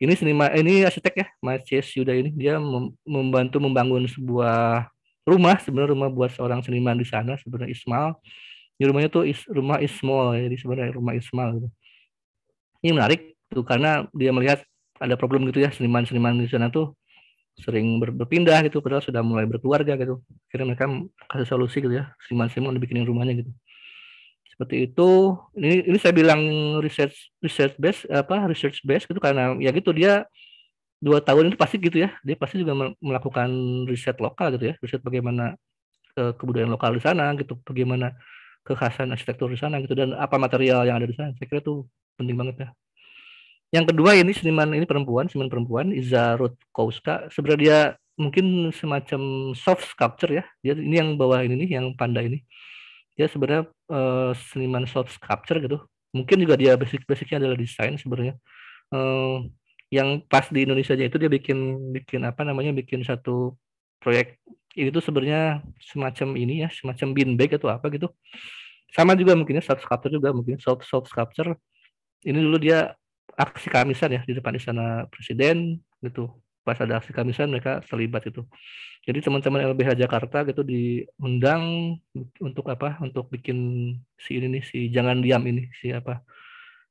ini seniman eh, ini arsitek ya Mas Yuda ini dia membantu membangun sebuah rumah sebenarnya rumah buat seorang seniman di sana sebenarnya Ismail ini rumahnya tuh is, rumah ya. jadi sebenarnya rumah Ismail gitu. ini menarik tuh karena dia melihat ada problem gitu ya seniman-seniman di sana tuh sering ber berpindah gitu padahal sudah mulai berkeluarga gitu akhirnya mereka kasih solusi gitu ya seniman-seniman dibikinin rumahnya gitu seperti itu ini ini saya bilang research research base apa research base gitu karena ya gitu dia dua tahun itu pasti gitu ya dia pasti juga melakukan riset lokal gitu ya riset bagaimana ke eh, kebudayaan lokal di sana gitu bagaimana kekhasan arsitektur di sana gitu dan apa material yang ada di sana saya kira itu penting banget ya yang kedua ini seniman ini perempuan seniman perempuan Iza Rutkowska sebenarnya dia mungkin semacam soft sculpture ya dia ini yang bawah ini nih yang panda ini dia sebenarnya uh, seniman soft sculpture gitu mungkin juga dia basic basicnya adalah desain sebenarnya uh, yang pas di Indonesia aja itu dia bikin bikin apa namanya bikin satu proyek ini tuh sebenarnya semacam ini ya semacam bin bag atau apa gitu sama juga mungkinnya soft sculpture juga mungkin soft soft sculpture ini dulu dia aksi kamisan ya di depan istana presiden gitu pas ada aksi kamisan mereka terlibat itu jadi teman-teman LBH Jakarta gitu diundang untuk apa untuk bikin si ini nih si jangan diam ini si apa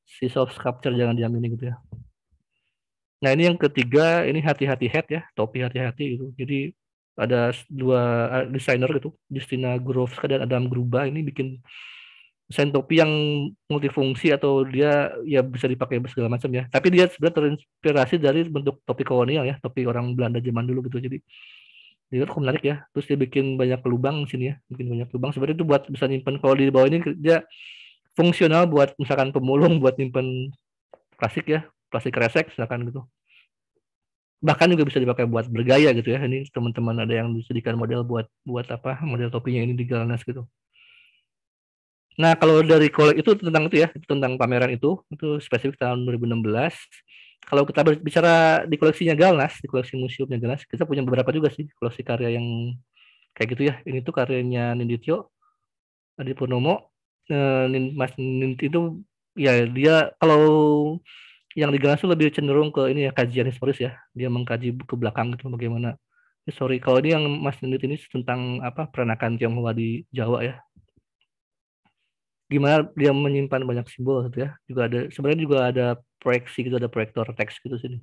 si soft sculpture jangan diam ini gitu ya nah ini yang ketiga ini hati-hati head ya topi hati-hati gitu jadi ada dua desainer gitu Justina Groves dan Adam Gruba ini bikin desain topi yang multifungsi atau dia ya bisa dipakai segala macam ya tapi dia sebenarnya terinspirasi dari bentuk topi kolonial ya topi orang Belanda zaman dulu gitu jadi jadi cukup menarik ya. Terus dia bikin banyak lubang di sini ya, bikin banyak lubang. Sebenarnya itu buat bisa nyimpen kalau di bawah ini dia fungsional buat misalkan pemulung buat nyimpen plastik ya, plastik kresek misalkan gitu. Bahkan juga bisa dipakai buat bergaya gitu ya. Ini teman-teman ada yang disediakan model buat buat apa? Model topinya ini di Galanas gitu. Nah, kalau dari kolek itu tentang itu ya, tentang pameran itu, itu spesifik tahun 2016 kalau kita bicara di koleksinya Galnas, di koleksi museumnya Galnas, kita punya beberapa juga sih koleksi karya yang kayak gitu ya. Ini tuh karyanya Nindityo Adi Purnomo. Eh, Mas Nindit itu ya dia kalau yang di Galnas lebih cenderung ke ini ya kajian historis ya. Dia mengkaji ke belakang gitu bagaimana sorry kalau ini yang Mas Nindit ini tentang apa peranakan Tionghoa di Jawa ya gimana dia menyimpan banyak simbol gitu ya juga ada sebenarnya juga ada proyeksi gitu ada proyektor teks gitu sini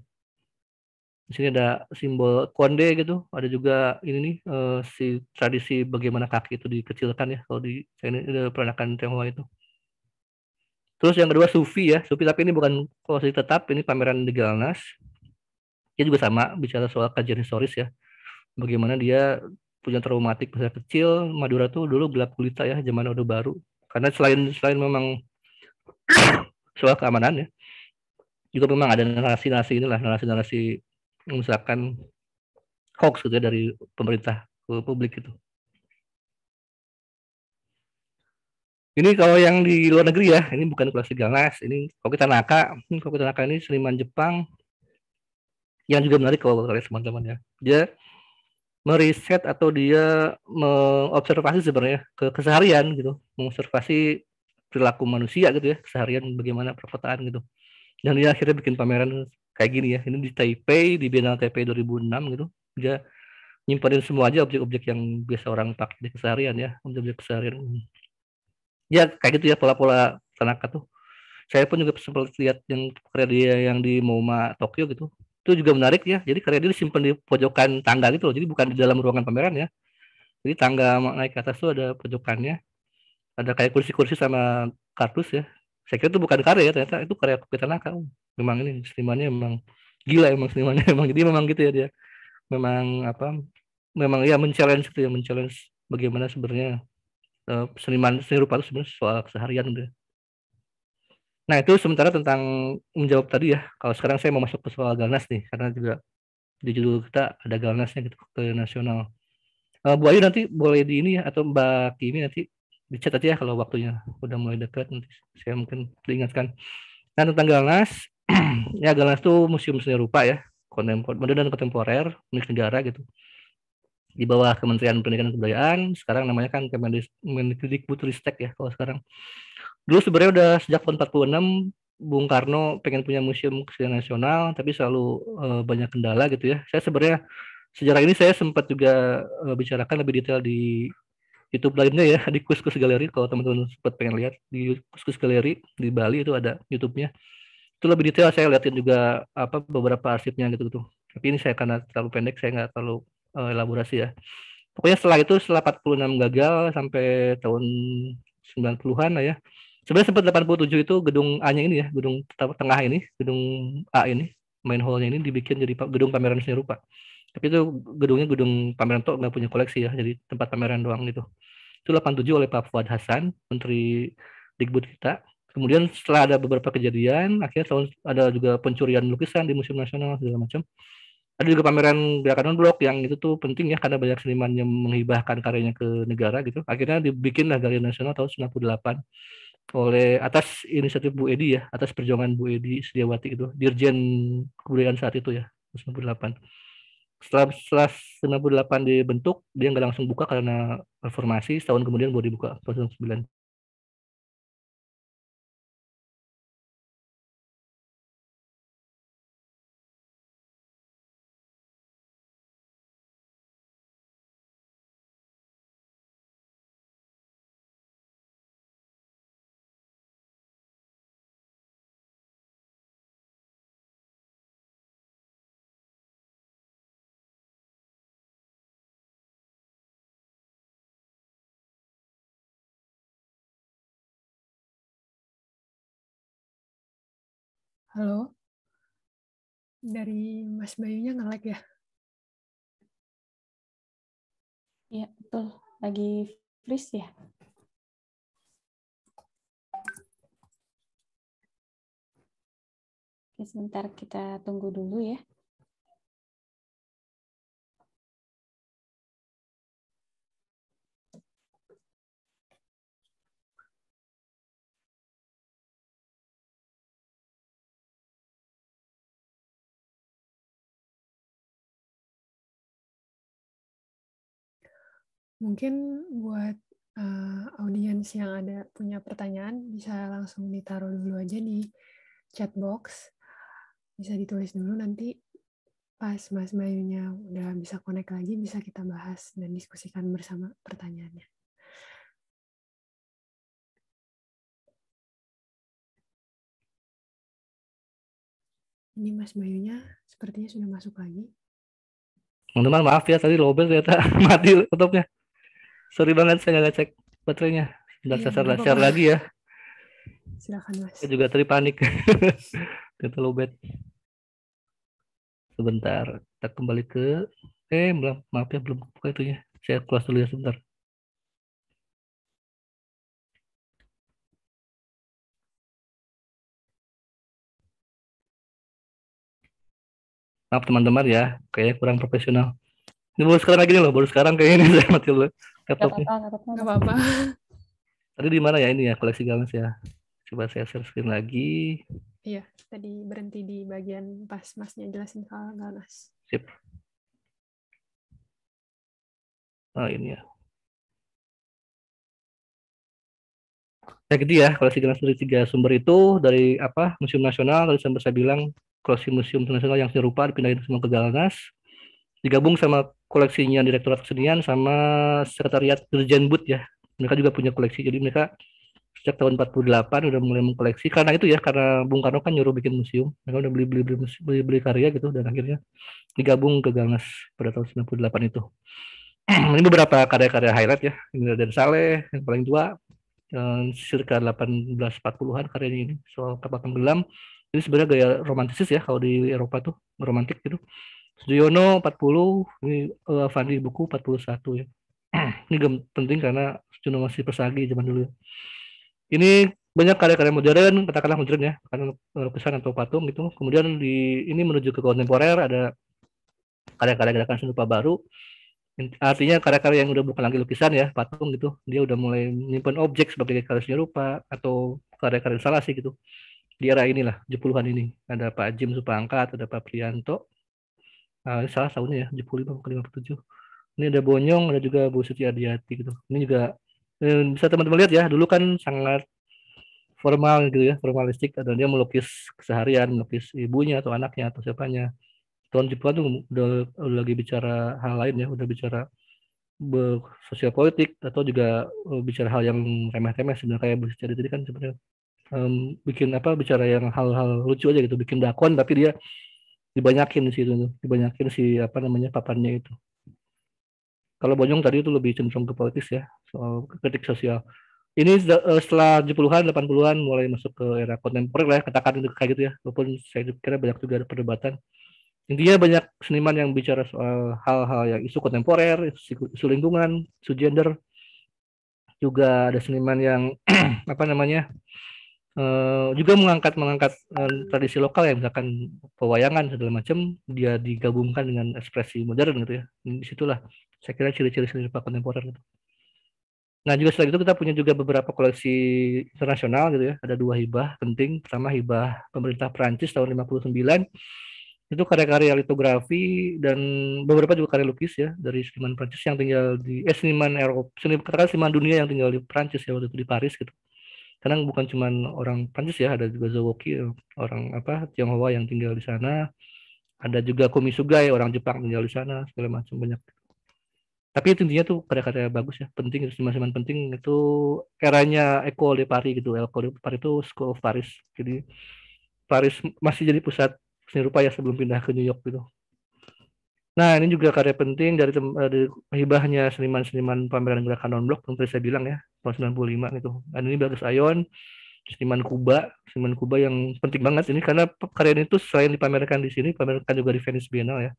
di sini ada simbol konde gitu ada juga ini nih uh, si tradisi bagaimana kaki itu dikecilkan ya kalau di ini ada peranakan Tionghoa itu terus yang kedua sufi ya sufi tapi ini bukan posisi tetap ini pameran di Galnas dia juga sama bicara soal kajian historis ya bagaimana dia punya traumatik masa kecil Madura tuh dulu gelap gulita ya zaman Orde Baru karena selain selain memang soal keamanan ya juga memang ada narasi-narasi inilah narasi-narasi misalkan hoax gitu ya dari pemerintah ke publik itu. Ini kalau yang di luar negeri ya, ini bukan kelas Galas ini Koki Tanaka. Hmm, Koki Tanaka ini seniman Jepang yang juga menarik kalau kalian teman-teman ya. Dia meriset atau dia mengobservasi sebenarnya ke keseharian gitu, mengobservasi perilaku manusia gitu ya, keseharian bagaimana perkotaan gitu dan dia akhirnya bikin pameran kayak gini ya ini di Taipei di Biennale Taipei 2006 gitu dia nyimpenin semua aja objek-objek yang biasa orang pakai di keseharian ya objek-objek keseharian ya kayak gitu ya pola-pola Tanaka tuh saya pun juga sempat lihat yang karya dia yang di MoMA Tokyo gitu itu juga menarik ya jadi karya dia disimpan di pojokan tangga gitu loh jadi bukan di dalam ruangan pameran ya jadi tangga naik ke atas tuh ada pojokannya ada kayak kursi-kursi sama kardus ya saya kira itu bukan karya ya ternyata itu karya Kopi Tanaka memang ini senimannya memang gila emang senimannya (laughs) emang jadi memang gitu ya dia memang apa memang ya men-challenge itu ya men bagaimana sebenarnya uh, seniman seni rupa itu sebenarnya soal keseharian udah gitu ya. nah itu sementara tentang menjawab tadi ya kalau sekarang saya mau masuk ke soal Galnas nih karena juga di judul kita ada Galnasnya gitu ke nasional uh, Bu Ayu nanti boleh di ini ya atau Mbak Kimi nanti dicat aja ya kalau waktunya udah mulai dekat nanti saya mungkin diingatkan. Nah tentang Galnas, (clears throat) ya Galnas tuh museum seni rupa ya, kontemporer, modern dan kontemporer milik negara gitu di bawah Kementerian Pendidikan dan Kebudayaan sekarang namanya kan Kemendikbudristek ya kalau sekarang dulu sebenarnya udah sejak tahun 46 Bung Karno pengen punya museum kesenian nasional tapi selalu e, banyak kendala gitu ya saya sebenarnya sejarah ini saya sempat juga e, bicarakan lebih detail di YouTube lainnya ya (laughs) di Kuskus galeri. kalau teman-teman sempat pengen lihat di Kuskus galeri di Bali itu ada YouTube-nya itu lebih detail saya lihatin juga apa beberapa arsipnya gitu gitu tapi ini saya karena terlalu pendek saya nggak terlalu uh, elaborasi ya pokoknya setelah itu setelah 46 gagal sampai tahun 90-an lah ya sebenarnya sempat 87 itu gedung A-nya ini ya gedung tengah ini gedung A ini main hall-nya ini dibikin jadi gedung pameran seni rupa tapi itu gedungnya gedung pameran tuh nggak punya koleksi ya jadi tempat pameran doang gitu itu 87 oleh Pak Fuad Hasan Menteri Dikbud kita kemudian setelah ada beberapa kejadian akhirnya tahun ada juga pencurian lukisan di Museum Nasional segala macam ada juga pameran gerakan blok yang itu tuh penting ya karena banyak seniman yang menghibahkan karyanya ke negara gitu akhirnya dibikinlah Galeri Nasional tahun 98 oleh atas inisiatif Bu Edi ya atas perjuangan Bu Edi Sediawati itu Dirjen Kebudayaan saat itu ya 98 setelah, setelah 98 dibentuk dia nggak langsung buka karena reformasi setahun kemudian baru dibuka tahun 99 Halo? Dari Mas Bayunya nge-lag ya? Iya, betul. Lagi freeze ya? Oke, sebentar kita tunggu dulu ya. Mungkin buat uh, audiens yang ada punya pertanyaan bisa langsung ditaruh dulu aja di chat box. Bisa ditulis dulu nanti pas Mas Bayunya udah bisa connect lagi bisa kita bahas dan diskusikan bersama pertanyaannya. Ini Mas Bayunya sepertinya sudah masuk lagi. Teman-teman maaf ya tadi lobel ternyata (laughs) mati laptopnya sorry banget saya nggak cek baterainya sudah ya, saya share lagi ya silakan mas saya juga tadi panik kita (laughs) lobet sebentar kita kembali ke eh belum maaf ya belum buka ya. saya close dulu ya sebentar maaf teman-teman ya kayaknya kurang profesional ini baru sekarang lagi nih loh baru sekarang kayaknya ini saya mati dulu laptopnya. Gak apa-apa. Tadi di mana ya ini ya koleksi gamis ya? Coba saya share screen lagi. Iya, tadi berhenti di bagian pas masnya jelasin soal Galens. Sip. Oh ini ya. Ya gitu ya, koleksi gamis dari tiga sumber itu dari apa Museum Nasional, tadi sampai saya bilang koleksi Museum Nasional yang serupa dipindahin semua ke Galnas digabung sama koleksinya Direktorat Kesenian sama Sekretariat Dirjen But, ya. Mereka juga punya koleksi. Jadi mereka sejak tahun 48 udah mulai mengkoleksi karena itu ya karena Bung Karno kan nyuruh bikin museum. Mereka udah beli beli beli beli, karya gitu dan akhirnya digabung ke Gangas pada tahun 98 itu. (clears throat) Ini beberapa karya-karya highlight ya. Ini dan Saleh yang paling tua yang eh, circa 1840-an karya ini soal kapal tenggelam. Ini sebenarnya gaya romantisis ya kalau di Eropa tuh romantik gitu. Sudiono 40, ini uh, eh, Fandi Buku 41 ya. (clears throat) ini penting karena Sudiono masih persagi zaman dulu ya. Ini banyak karya-karya modern, katakanlah modern ya, karena lukisan eh, atau patung gitu. Kemudian di ini menuju ke kontemporer ada karya-karya gerakan seni rupa baru. Artinya karya-karya yang udah bukan lagi lukisan ya, patung gitu. Dia udah mulai menyimpan objek sebagai karya seni rupa atau karya-karya instalasi gitu. Di era inilah, 70-an ini. Ada Pak Jim Supangkat, ada Pak Prianto, uh, salah tahunnya ya 75 ke 57 ini ada Bonyong ada juga Bu Suci Adiati gitu ini juga eh, bisa teman-teman lihat ya dulu kan sangat formal gitu ya formalistik Ada dia melukis keseharian melukis ibunya atau anaknya atau siapanya tahun Jepang tuh udah, udah lagi bicara hal lain ya udah bicara sosial politik atau juga eh, bicara hal yang remeh-remeh sebenarnya kayak Bu Suci tadi kan sebenarnya um, bikin apa bicara yang hal-hal lucu aja gitu bikin dakon tapi dia dibanyakin sih itu dibanyakin si apa namanya papannya itu kalau Bonyong tadi itu lebih cenderung ke politis ya soal kritik sosial ini eh, setelah 70-an 80-an mulai masuk ke era kontemporer lah ya, katakan itu kayak gitu ya walaupun saya kira banyak juga ada perdebatan intinya banyak seniman yang bicara soal hal-hal yang isu kontemporer isu, isu lingkungan isu gender juga ada seniman yang (clears throat) apa namanya uh, juga mengangkat mengangkat uh, tradisi lokal ya misalkan pewayangan segala macam dia digabungkan dengan ekspresi modern gitu ya disitulah saya kira ciri-ciri seni rupa kontemporer gitu. Nah juga setelah itu kita punya juga beberapa koleksi internasional gitu ya ada dua hibah penting pertama hibah pemerintah Prancis tahun 59 itu karya-karya litografi dan beberapa juga karya lukis ya dari seniman Prancis yang tinggal di eh seniman Eropa seni katakan seniman dunia yang tinggal di Prancis ya waktu itu di Paris gitu karena bukan cuma orang Prancis ya ada juga Zawoki orang apa Tionghoa yang tinggal di sana ada juga Komisugai orang Jepang tinggal di sana segala macam banyak tapi intinya tuh karya-karya bagus ya penting itu teman-teman penting itu eranya Eko de Paris gitu École de Paris itu School of Paris jadi Paris masih jadi pusat seni rupa ya sebelum pindah ke New York gitu Nah, ini juga karya penting dari, eh, dari hibahnya seniman-seniman pameran gerakan non-blok yang tadi saya bilang ya, tahun 95 gitu. Dan ini Bagus Ayon, seniman Kuba, seniman Kuba yang penting banget ini karena karya ini tuh selain dipamerkan di sini, pamerkan juga di Venice Biennale ya.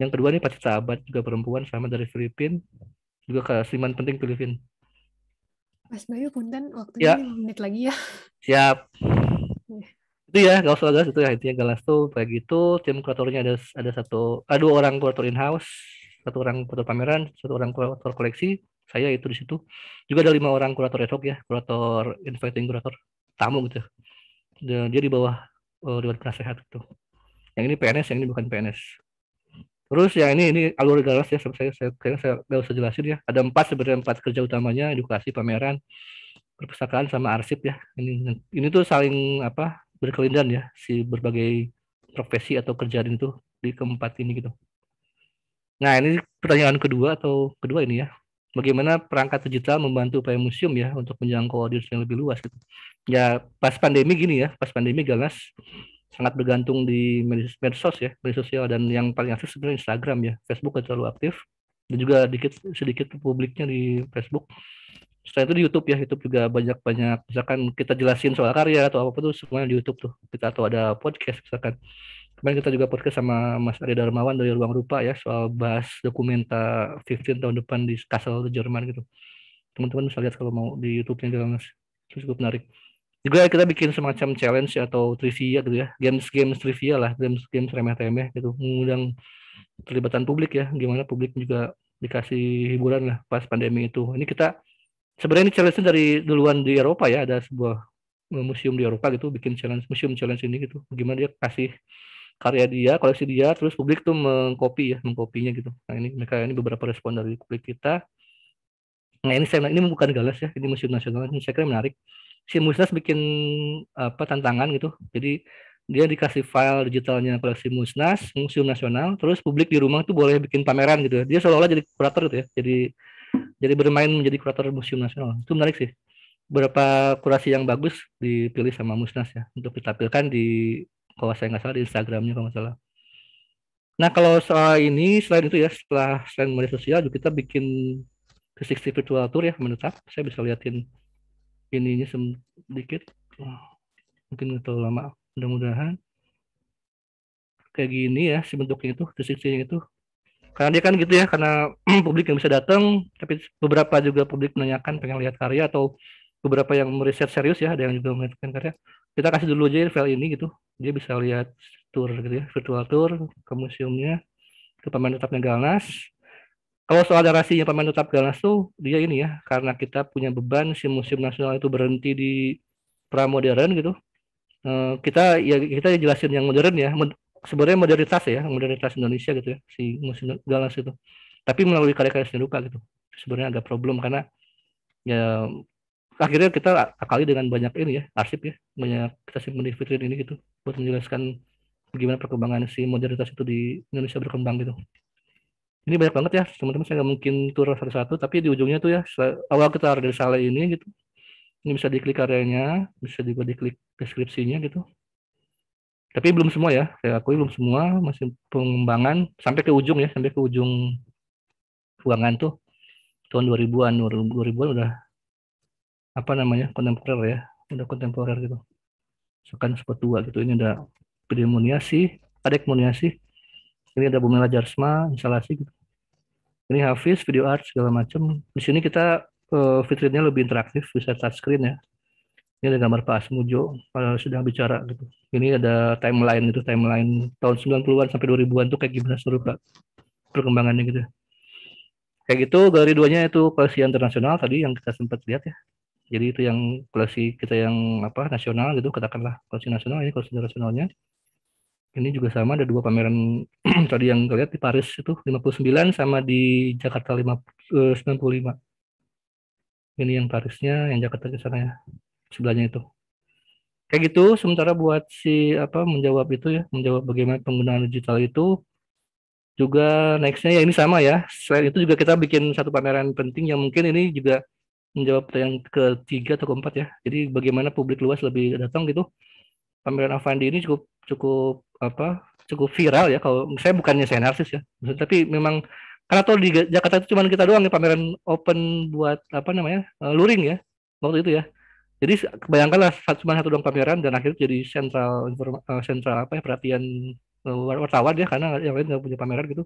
Yang kedua ini Pacita sahabat juga perempuan sama dari Filipina, juga seniman penting Filipina. Mas Bayu punten waktunya ya. 5 menit lagi ya. Siap. Ya itu ya gak usah gas itu ya intinya gelas tuh kayak gitu tim kuratornya ada ada satu ada dua orang kurator in house satu orang kurator pameran satu orang kurator koleksi saya itu di situ juga ada lima orang kurator ad hoc ya kurator inviting kurator tamu gitu Dan dia di bawah di eh, dewan penasehat itu yang ini PNS yang ini bukan PNS terus yang ini ini alur gelas ya saya saya saya nggak usah jelasin ya ada empat sebenarnya empat kerja utamanya edukasi pameran perpustakaan sama arsip ya ini ini tuh saling apa berkelindan ya si berbagai profesi atau kerjaan itu di keempat ini gitu. Nah ini pertanyaan kedua atau kedua ini ya. Bagaimana perangkat digital membantu upaya museum ya untuk menjangkau audiens yang lebih luas gitu. Ya pas pandemi gini ya, pas pandemi galas sangat bergantung di medsos ya, media sosial dan yang paling aktif sebenarnya Instagram ya, Facebook terlalu aktif dan juga sedikit sedikit publiknya di Facebook setelah itu di YouTube ya YouTube juga banyak banyak misalkan kita jelasin soal karya atau apa tuh semuanya di YouTube tuh kita atau ada podcast misalkan kemarin kita juga podcast sama Mas Arya Darmawan dari Ruang Rupa ya soal bahas dokumenta 15 tahun depan di Kassel Jerman gitu teman-teman bisa lihat kalau mau di YouTube-nya juga Mas cukup menarik juga kita bikin semacam challenge atau trivia gitu ya games games trivia lah games games remeh-remeh gitu mengundang terlibatan publik ya gimana publik juga dikasih hiburan lah pas pandemi itu ini kita sebenarnya ini challenge dari duluan di Eropa ya ada sebuah e, museum di Eropa gitu bikin challenge museum challenge ini gitu gimana dia kasih karya dia koleksi dia terus publik tuh mengcopy ya mengkopinya gitu nah ini mereka ini beberapa respon dari publik kita nah ini saya ini bukan galas ya ini museum nasional ini saya kira menarik si Musnas bikin apa tantangan gitu jadi dia dikasih file digitalnya koleksi Musnas museum nasional terus publik di rumah tuh boleh bikin pameran gitu ya. dia seolah-olah jadi kurator gitu ya jadi jadi bermain menjadi kurator museum nasional itu menarik sih Berapa kurasi yang bagus dipilih sama Musnas ya untuk ditampilkan di kalau saya nggak salah di Instagramnya kalau nggak salah nah kalau soal ini selain itu ya setelah selain media sosial juga kita bikin ke 60 virtual tour ya menetap saya bisa liatin ininya sedikit mungkin nggak terlalu lama mudah-mudahan kayak gini ya si bentuknya itu 360 itu karena dia kan gitu ya karena (clears throat) publik yang bisa datang tapi beberapa juga publik menanyakan pengen lihat karya atau beberapa yang meriset serius ya ada yang juga menanyakan karya kita kasih dulu aja file ini gitu dia bisa lihat tour gitu ya virtual tour ke museumnya ke pemain tetapnya Galnas kalau soal narasinya pemain tetap Galnas tuh dia ini ya karena kita punya beban si museum nasional itu berhenti di pramodern gitu eh, kita ya kita jelasin yang modern ya sebenarnya modernitas ya modernitas Indonesia gitu ya si musim galas itu tapi melalui karya-karya seni rupa gitu sebenarnya ada problem karena ya akhirnya kita akali dengan banyak ini ya arsip ya banyak kita simpan di ini gitu buat menjelaskan bagaimana perkembangan si modernitas itu di Indonesia berkembang gitu ini banyak banget ya teman-teman saya nggak mungkin tur satu-satu tapi di ujungnya tuh ya awal kita ada di sale ini gitu ini bisa diklik karyanya bisa juga diklik deskripsinya gitu tapi belum semua ya saya akui belum semua masih pengembangan sampai ke ujung ya sampai ke ujung ruangan tuh tahun 2000-an 2000-an udah apa namanya kontemporer ya udah kontemporer gitu sekan tua gitu ini ada pedemoniasi ada ekmoniasi, ini ada Bumila Jarsma instalasi gitu. ini Hafiz video art segala macam di sini kita eh, fiturnya lebih interaktif bisa touchscreen ya ini ada gambar Pak Asmujo kalau sudah bicara gitu. Ini ada timeline itu timeline tahun 90-an sampai 2000-an tuh kayak gimana Pak perkembangannya gitu. Kayak gitu dari duanya itu koleksi internasional tadi yang kita sempat lihat ya. Jadi itu yang koleksi kita yang apa nasional gitu katakanlah koleksi nasional ini koleksi internasionalnya. Ini juga sama ada dua pameran (clears throat) tadi yang kita lihat di Paris itu 59 sama di Jakarta 5, eh, 95 ini yang Parisnya, yang Jakarta di sana ya sebelahnya itu kayak gitu sementara buat si apa menjawab itu ya menjawab bagaimana penggunaan digital itu juga nextnya ya ini sama ya selain itu juga kita bikin satu pameran penting yang mungkin ini juga menjawab yang ketiga atau keempat ya jadi bagaimana publik luas lebih datang gitu pameran Avandi ini cukup cukup apa cukup viral ya kalau saya bukannya saya narsis ya tapi memang karena tuh di Jakarta itu cuma kita doang ya pameran open buat apa namanya eh, luring ya waktu itu ya jadi bayangkanlah cuma satu dong pameran dan akhirnya jadi sentral eh, sentral apa ya perhatian eh, wartawan ya karena yang lain nggak punya pameran gitu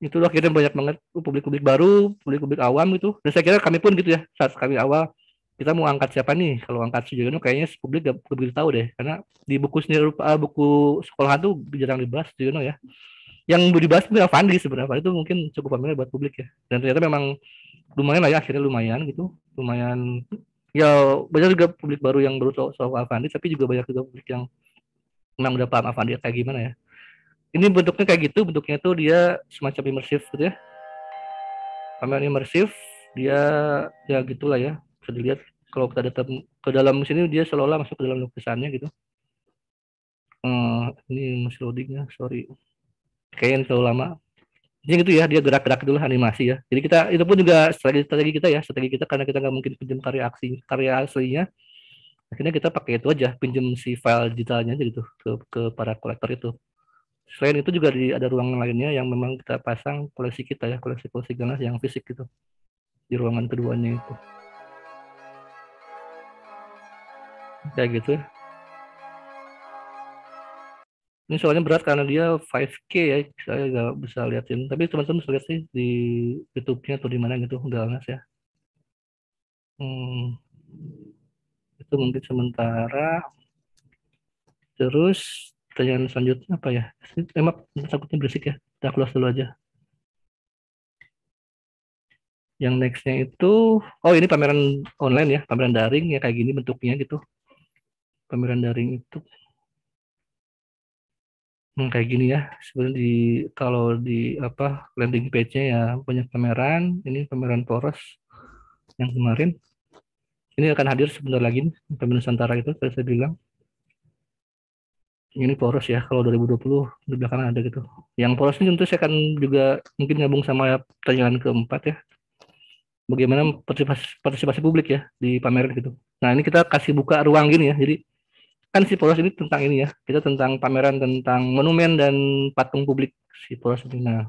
itu loh akhirnya banyak banget uh, publik-publik baru publik-publik awam gitu dan saya kira kami pun gitu ya saat kami awal kita mau angkat siapa nih kalau angkat Sujoyono kayaknya publik gak, gak begitu tahu deh karena di buku sendiri rupa eh, buku sekolah itu jarang dibahas Sujoyono ya yang dibahas itu Fandi sebenarnya Fandi itu mungkin cukup familiar buat publik ya dan ternyata memang lumayan lah ya akhirnya lumayan gitu lumayan ya banyak juga publik baru yang baru tahu soal Avandi tapi juga banyak juga publik yang memang udah paham Avandi kayak gimana ya ini bentuknya kayak gitu bentuknya tuh dia semacam imersif gitu ya kamera imersif dia ya gitulah ya bisa dilihat kalau kita datang ke dalam sini dia seolah-olah masuk ke dalam lukisannya gitu hmm, ini masih loadingnya sorry kayaknya terlalu lama jadi gitu ya dia gerak-gerak dulu animasi ya jadi kita itu pun juga strategi-strategi kita ya strategi kita karena kita nggak mungkin pinjam karya aksi karya aslinya akhirnya kita pakai itu aja pinjam si file digitalnya aja gitu ke ke para kolektor itu selain itu juga di, ada ruangan lainnya yang memang kita pasang koleksi kita ya koleksi koleksi ganas yang fisik gitu di ruangan keduanya itu kayak gitu ini soalnya berat karena dia 5K ya, saya nggak bisa liatin. Tapi teman-teman bisa lihat sih di YouTube-nya atau di mana gitu, nggak ya. Hmm, itu mungkin sementara. Terus pertanyaan selanjutnya apa ya? Emang eh, takutnya berisik ya, kita close dulu aja. Yang nextnya itu, oh ini pameran online ya, pameran daring ya kayak gini bentuknya gitu. Pameran daring itu hmm, kayak gini ya sebenarnya di kalau di apa landing page-nya ya banyak pameran ini pameran poros yang kemarin ini akan hadir sebentar lagi pameran Nusantara itu tadi saya bilang ini poros ya kalau 2020 di belakang ada gitu yang poros ini tentu saya akan juga mungkin gabung sama pertanyaan keempat ya bagaimana partisipasi, partisipasi publik ya di pameran gitu nah ini kita kasih buka ruang gini ya jadi kan si polos ini tentang ini ya kita tentang pameran tentang monumen dan patung publik si polos ini nah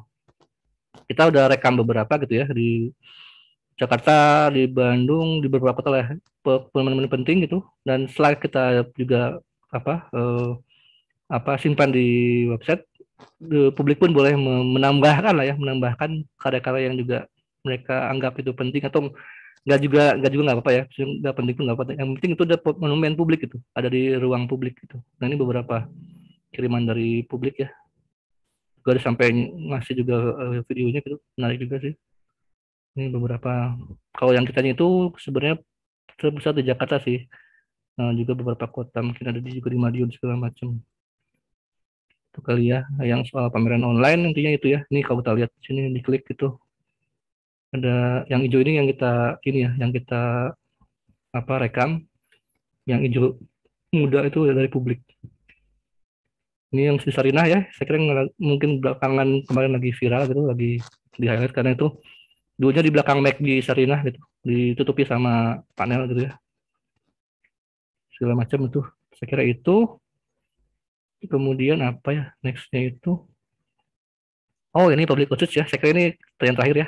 kita udah rekam beberapa gitu ya di Jakarta di Bandung di beberapa kota lah ya, monumen penting gitu dan slide kita juga apa eh, apa simpan di website di publik pun boleh menambahkan lah ya menambahkan karya-karya yang juga mereka anggap itu penting atau nggak juga nggak juga nggak apa-apa ya nggak penting pun nggak apa-apa yang penting itu ada monumen publik itu ada di ruang publik itu nah ini beberapa kiriman dari publik ya gue ada sampai ngasih juga eh, videonya gitu menarik juga sih ini beberapa kalau yang kita itu sebenarnya terbesar di Jakarta sih nah, juga beberapa kota mungkin ada di juga di Madiun segala macam itu kali ya yang soal pameran online intinya itu ya ini kalau kita lihat di sini diklik gitu ada yang hijau ini yang kita ini ya yang kita apa rekam yang hijau muda itu dari publik ini yang si Sarinah ya saya kira mungkin belakangan kemarin lagi viral gitu lagi di highlight karena itu duanya di belakang Mac di Sarinah gitu ditutupi sama panel gitu ya segala macam itu saya kira itu kemudian apa ya nextnya itu oh ini public outreach ya saya kira ini yang terakhir ya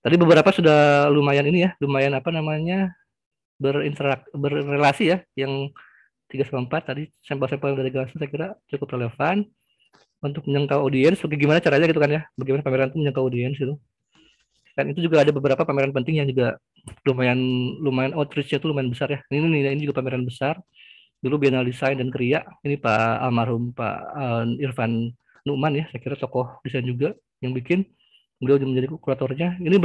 Tadi beberapa sudah lumayan ini ya, lumayan apa namanya berinterak berrelasi ya yang tiga sampai empat tadi sampel-sampel dari Galaxy saya kira cukup relevan untuk menjangkau audiens bagaimana caranya gitu kan ya bagaimana pameran itu menjangkau audiens itu dan itu juga ada beberapa pameran penting yang juga lumayan lumayan outreach-nya itu lumayan besar ya ini ini ini juga pameran besar dulu Biennale Desain dan Kriya ini Pak almarhum Pak eh, Irfan Numan ya saya kira tokoh desain juga yang bikin beliau menjadi kuratornya ini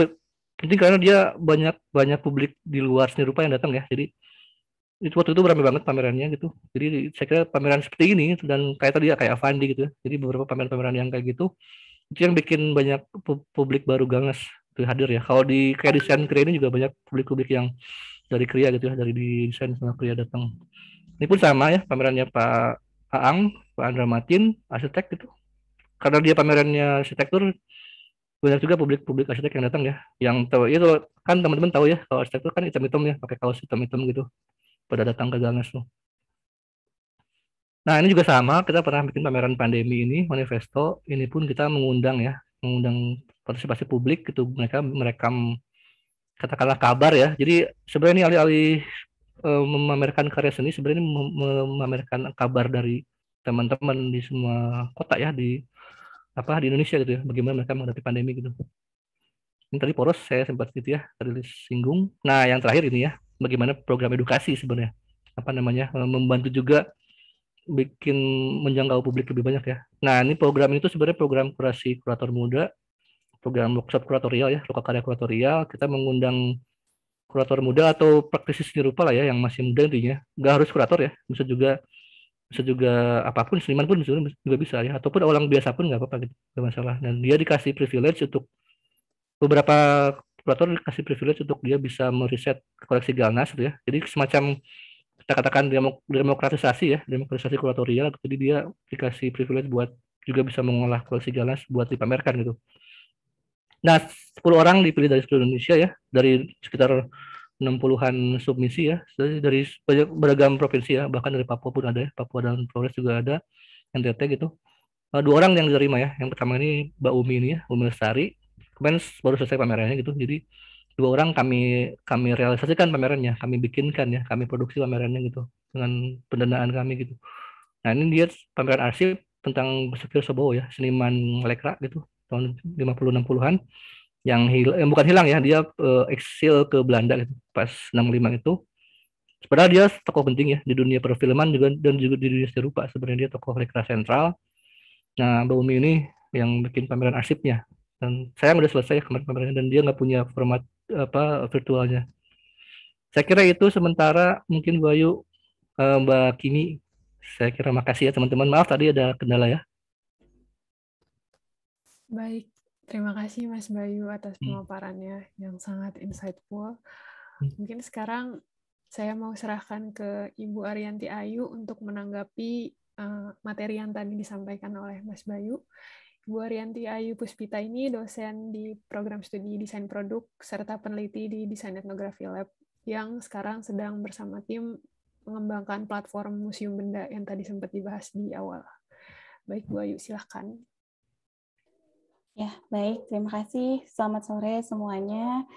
penting karena dia banyak banyak publik di luar seni rupa yang datang ya jadi itu waktu itu ramai banget pamerannya gitu jadi saya kira pameran seperti ini dan kayak tadi ya kayak Avandi gitu ya. jadi beberapa pameran-pameran yang kayak gitu itu yang bikin banyak publik baru ganas itu hadir ya kalau di kayak desain kria ini juga banyak publik-publik yang dari kria gitu ya dari desain sama kria datang ini pun sama ya pamerannya Pak Aang Pak Andra Matin arsitek gitu karena dia pamerannya arsitektur banyak juga publik-publik arsitek yang datang ya yang tahu itu ya kan teman-teman tahu ya kalau arsitek itu kan hitam-hitam ya pakai kaos hitam-hitam gitu pada datang ke Ganges tuh nah ini juga sama kita pernah bikin pameran pandemi ini manifesto ini pun kita mengundang ya mengundang partisipasi publik gitu mereka merekam katakanlah kabar ya jadi sebenarnya ini alih-alih e, memamerkan karya seni sebenarnya ini memamerkan kabar dari teman-teman di semua kota ya di apa di Indonesia gitu ya, bagaimana mereka menghadapi pandemi gitu. Ini tadi poros saya sempat gitu ya, tadi singgung. Nah, yang terakhir ini ya, bagaimana program edukasi sebenarnya apa namanya e, membantu juga bikin menjangkau publik lebih banyak ya. Nah, ini program itu sebenarnya program kurasi kurator muda, program workshop kuratorial ya, lokal karya kuratorial. Kita mengundang kurator muda atau praktisi seni rupa lah ya yang masih muda intinya. Gak harus kurator ya, bisa juga juga apapun seniman pun juga bisa ya ataupun orang biasa pun nggak apa-apa gitu gak masalah dan dia dikasih privilege untuk beberapa kurator dikasih privilege untuk dia bisa meriset koleksi Galnas gitu ya jadi semacam kita katakan demokratisasi ya demokratisasi kuratorial jadi dia dikasih privilege buat juga bisa mengolah koleksi Galnas buat dipamerkan gitu nah 10 orang dipilih dari seluruh Indonesia ya dari sekitar 60-an submisi ya dari, dari beragam provinsi ya bahkan dari Papua pun ada ya. Papua dan Flores juga ada NTT gitu uh, dua orang yang diterima ya yang pertama ini Mbak Umi ini ya Umi Lestari kemarin baru selesai pamerannya gitu jadi dua orang kami kami realisasikan pamerannya kami bikinkan ya kami produksi pamerannya gitu dengan pendanaan kami gitu nah ini dia pameran arsip tentang Besukir Sobowo ya seniman lekra gitu tahun 50 60-an yang hilang eh, bukan hilang ya dia eh, eksil ke Belanda gitu pas 65 itu sebenarnya dia tokoh penting ya di dunia perfilman juga dan juga di dunia serupa sebenarnya dia tokoh rekra sentral nah Mbak Umi ini yang bikin pameran arsipnya dan saya udah selesai kemarin pamerannya dan dia nggak punya format apa virtualnya saya kira itu sementara mungkin Bayu eh, Mbak Kimi saya kira makasih ya teman-teman maaf tadi ada kendala ya baik Terima kasih Mas Bayu atas hmm. pemaparannya yang sangat insightful. Hmm. Mungkin sekarang saya mau serahkan ke Ibu Arianti Ayu untuk menanggapi eh, materi yang tadi disampaikan oleh Mas Bayu. Ibu Arianti Ayu Puspita ini dosen di program studi desain produk serta peneliti di Desain Etnografi Lab yang sekarang sedang bersama tim mengembangkan platform Museum Benda yang tadi sempat dibahas di awal. Baik Bu Ayu, silahkan. Ya, baik. Terima kasih. Selamat sore semuanya.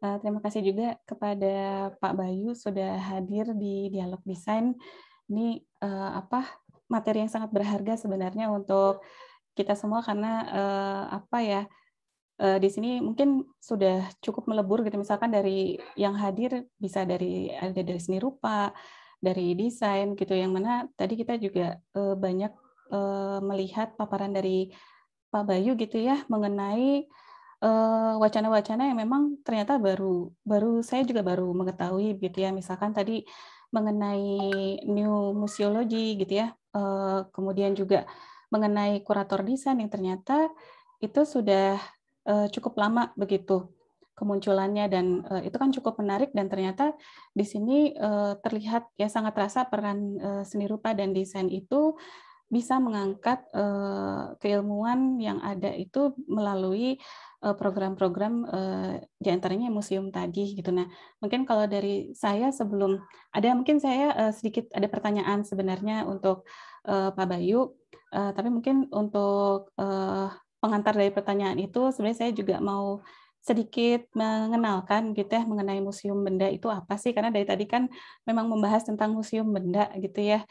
Uh, terima kasih juga kepada Pak Bayu sudah hadir di Dialog Desain. Ini uh, apa materi yang sangat berharga sebenarnya untuk kita semua karena uh, apa ya uh, di sini mungkin sudah cukup melebur gitu misalkan dari yang hadir bisa dari ada dari seni rupa, dari desain gitu yang mana tadi kita juga uh, banyak uh, melihat paparan dari Pak Bayu gitu ya mengenai eh, wacana-wacana uh, yang memang ternyata baru baru saya juga baru mengetahui gitu ya misalkan tadi mengenai new museology gitu ya uh, kemudian juga mengenai kurator desain yang ternyata itu sudah uh, cukup lama begitu kemunculannya dan uh, itu kan cukup menarik dan ternyata di sini uh, terlihat ya sangat terasa peran uh, seni rupa dan desain itu bisa mengangkat eh, keilmuan yang ada itu melalui eh, program-program eh, diantaranya museum tadi gitu. Nah, mungkin kalau dari saya sebelum ada mungkin saya sedikit ada pertanyaan sebenarnya untuk Pak Bayu, tapi mungkin untuk pengantar dari pertanyaan itu sebenarnya saya juga mau sedikit mengenalkan gitu ya mengenai museum benda itu apa sih karena dari tadi kan memang membahas tentang museum benda gitu ya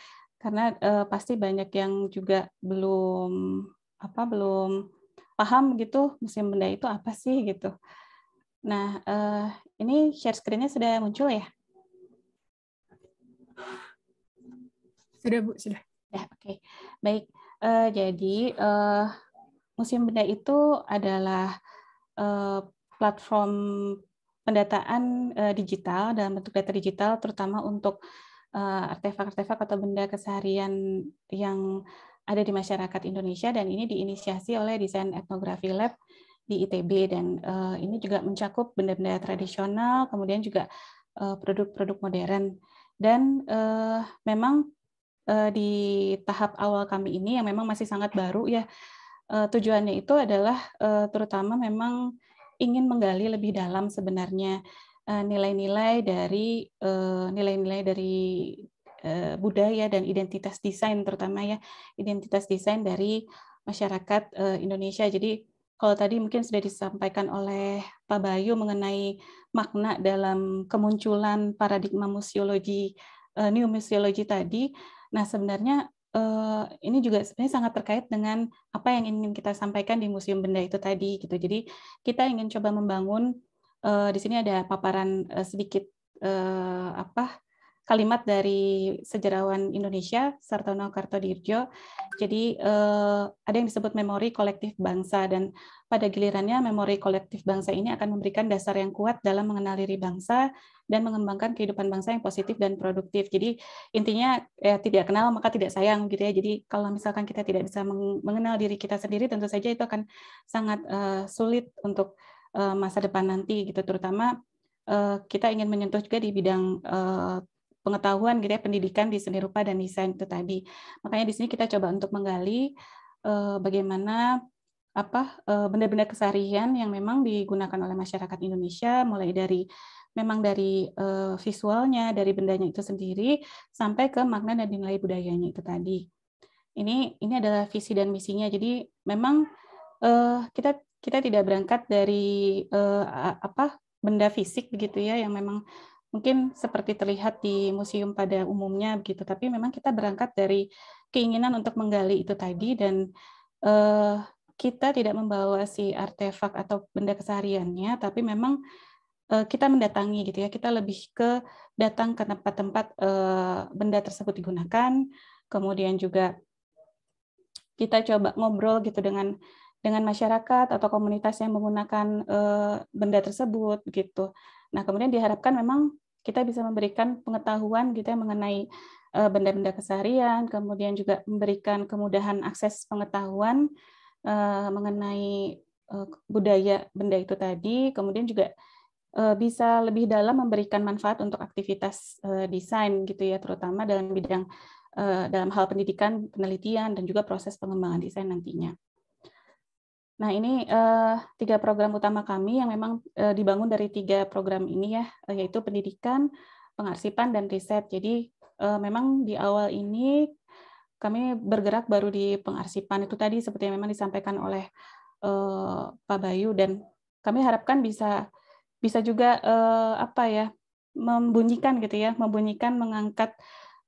karena uh, pasti banyak yang juga belum apa belum paham gitu musim benda itu apa sih gitu. Nah, uh, ini share screen-nya sudah muncul ya? Sudah, Bu, sudah. Ya, oke. Okay. Baik. Uh, jadi uh, musim benda itu adalah uh, platform pendataan uh, digital dalam bentuk data digital terutama untuk Eh, artefak-artefak atau benda keseharian yang ada di masyarakat Indonesia dan ini diinisiasi oleh Desain Etnografi Lab di ITB dan uh, ini juga mencakup benda-benda tradisional kemudian juga eh, produk-produk uh, modern dan uh, memang uh, di tahap awal kami ini yang memang masih sangat baru ya uh, tujuannya itu adalah uh, terutama memang ingin menggali lebih dalam sebenarnya Eh, nilai-nilai dari eh, nilai-nilai dari eh, budaya dan identitas desain terutama ya identitas desain dari masyarakat Indonesia. Jadi kalau tadi mungkin sudah disampaikan oleh Pak Bayu mengenai makna dalam kemunculan paradigma museologi new museologi tadi. Nah, sebenarnya ini juga sebenarnya sangat terkait dengan apa yang ingin kita sampaikan di Museum Benda itu tadi gitu. Jadi kita ingin coba membangun Eh, di sini ada paparan uh, sedikit uh, apa kalimat dari sejarawan Indonesia Sartono Kartodirjo. Jadi uh, ada yang disebut memori kolektif bangsa dan pada gilirannya memori kolektif bangsa ini akan memberikan dasar yang kuat dalam mengenal diri bangsa dan mengembangkan kehidupan bangsa yang positif dan produktif. Jadi intinya ya, tidak kenal maka tidak sayang gitu ya. Jadi kalau misalkan kita tidak bisa mengenal diri kita sendiri tentu saja itu akan sangat uh, sulit untuk Eh, masa depan nanti gitu terutama eh, kita ingin menyentuh juga di bidang eh, pengetahuan gitu ya pendidikan di seni rupa dan desain itu tadi makanya di sini kita coba untuk menggali bagaimana apa benda-benda keseharian yang memang digunakan oleh masyarakat Indonesia mulai dari memang dari visualnya dari bendanya itu sendiri sampai ke makna dan nilai budayanya itu tadi ini ini adalah visi dan misinya jadi memang kita kita tidak berangkat dari uh, apa benda fisik begitu ya yang memang mungkin seperti terlihat di museum pada umumnya begitu tapi memang kita berangkat dari keinginan untuk menggali itu tadi dan uh, kita tidak membawa si artefak atau benda kesehariannya tapi memang uh, kita mendatangi gitu ya kita lebih ke datang ke tempat-tempat uh, benda tersebut digunakan kemudian juga kita coba ngobrol gitu dengan dengan masyarakat atau komunitas yang menggunakan eh, benda tersebut gitu. Nah, kemudian diharapkan memang kita bisa memberikan pengetahuan gitu ya mengenai eh, benda-benda keseharian, kemudian juga memberikan kemudahan akses pengetahuan eh, mengenai budaya benda itu tadi, kemudian juga bisa lebih dalam memberikan manfaat untuk aktivitas desain gitu ya, terutama dalam bidang dalam hal pendidikan, penelitian, dan juga proses pengembangan desain nantinya. Nah, ini uh, tiga program utama kami yang memang uh, dibangun dari tiga program ini ya, eh, yaitu pendidikan, pengarsipan, dan riset. Jadi uh, memang di awal ini kami bergerak baru di pengarsipan itu tadi seperti yang memang disampaikan oleh uh, Pak Bayu dan kami harapkan bisa bisa juga uh, apa ya membunyikan gitu ya, membunyikan mengangkat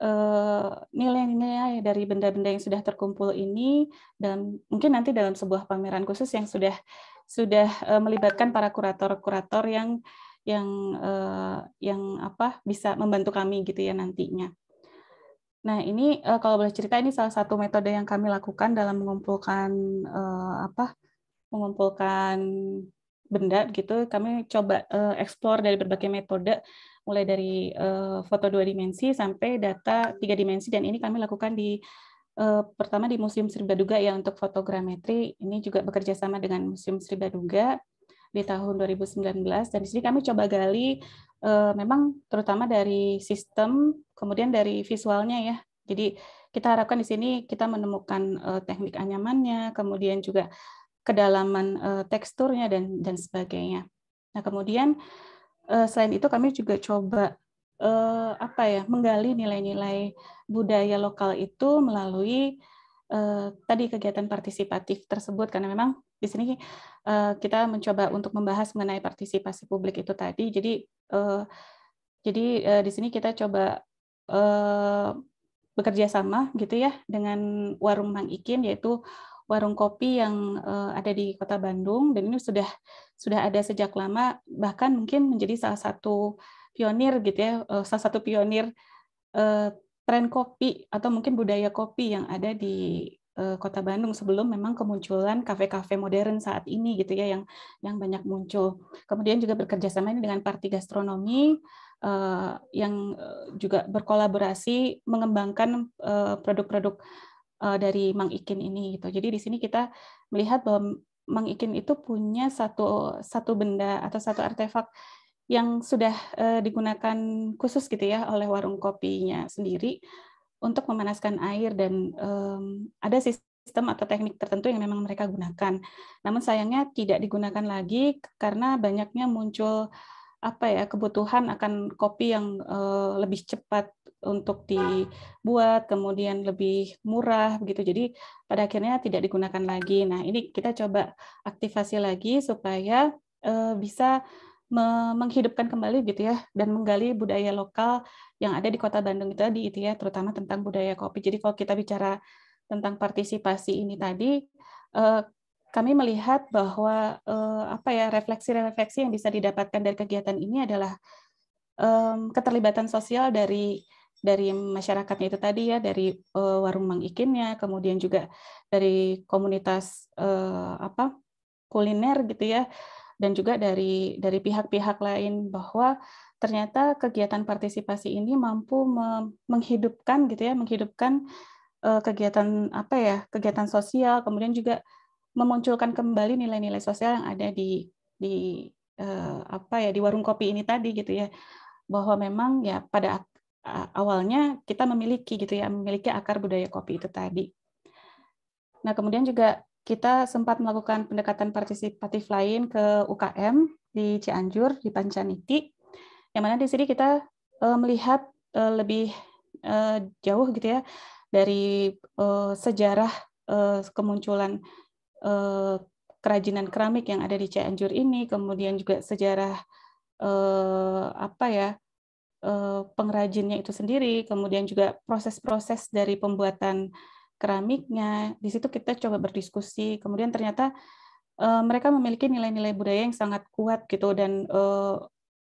Eh, nilai-nilai dari benda-benda yang sudah terkumpul ini dan mungkin nanti dalam sebuah pameran khusus yang sudah sudah eh, melibatkan para kurator-kurator yang yang eh, yang apa bisa membantu kami gitu ya nantinya. Nah, ini kalau boleh cerita ini salah satu metode yang kami lakukan dalam mengumpulkan apa? mengumpulkan benda gitu. Kami coba explore dari berbagai metode mulai dari uh, foto dua dimensi sampai data tiga dimensi dan ini kami lakukan di uh, pertama di Museum Sri Baduga ya untuk fotogrametri ini juga bekerja sama dengan Museum Sri Baduga di tahun 2019 dan di sini kami coba gali uh, memang terutama dari sistem kemudian dari visualnya ya jadi kita harapkan di sini kita menemukan uh, teknik anyamannya, kemudian juga kedalaman uh, teksturnya dan dan sebagainya. Nah, kemudian uh, selain itu kami juga coba uh, apa ya menggali nilai-nilai budaya lokal itu melalui uh, tadi kegiatan partisipatif tersebut karena memang di sini uh, kita mencoba untuk membahas mengenai partisipasi publik itu tadi. Jadi uh, jadi uh, di sini kita coba uh, bekerja sama gitu ya dengan warung Mang Ikin yaitu warung kopi yang uh, ada di Kota Bandung dan ini sudah sudah ada sejak lama bahkan mungkin menjadi salah satu pionir gitu ya uh, salah satu pionir uh, tren kopi atau mungkin budaya kopi yang ada di uh, Kota Bandung sebelum memang kemunculan kafe-kafe modern saat ini gitu ya yang yang banyak muncul. Kemudian juga bekerja sama ini dengan Parti Gastronomi uh, yang juga berkolaborasi mengembangkan produk-produk uh, produk -produk uh, dari Mang Ikin ini gitu. Jadi di sini kita melihat bahwa Mang Ikin itu punya satu satu benda atau satu artefak yang sudah uh, digunakan khusus gitu ya oleh warung kopinya sendiri untuk memanaskan air dan um, ada sistem atau teknik tertentu yang memang mereka gunakan. Namun sayangnya tidak digunakan lagi karena banyaknya muncul apa ya kebutuhan akan kopi yang uh, lebih cepat untuk dibuat kemudian lebih murah begitu jadi pada akhirnya tidak digunakan lagi nah ini kita coba aktivasi lagi supaya uh, bisa menghidupkan kembali gitu ya dan menggali budaya lokal yang ada di kota Bandung itu tadi itu ya terutama tentang budaya kopi jadi kalau kita bicara tentang partisipasi ini tadi eh, kami melihat bahwa eh, apa ya refleksi-refleksi yang bisa didapatkan dari kegiatan ini adalah eh, keterlibatan sosial dari dari masyarakatnya itu tadi ya dari eh, warung Mang Ikinnya, kemudian juga dari komunitas eh, apa kuliner gitu ya dan juga dari dari pihak-pihak lain bahwa ternyata kegiatan partisipasi ini mampu menghidupkan gitu ya menghidupkan eh, kegiatan apa ya kegiatan sosial kemudian juga memunculkan kembali nilai-nilai sosial yang ada di di uh, apa ya di warung kopi ini tadi gitu ya bahwa memang ya pada awalnya kita memiliki gitu ya memiliki akar budaya kopi itu tadi. Nah kemudian juga kita sempat melakukan pendekatan partisipatif lain ke UKM di Cianjur di Pancaniti yang mana di sini kita uh, melihat uh, lebih uh, jauh gitu ya dari sejarah kemunculan Eh, kerajinan keramik yang ada di Cianjur ini, kemudian juga sejarah eh, apa ya eh, pengrajinnya itu sendiri, kemudian juga proses-proses dari pembuatan keramiknya. Di situ kita coba berdiskusi, kemudian ternyata mereka memiliki nilai-nilai budaya yang sangat kuat gitu dan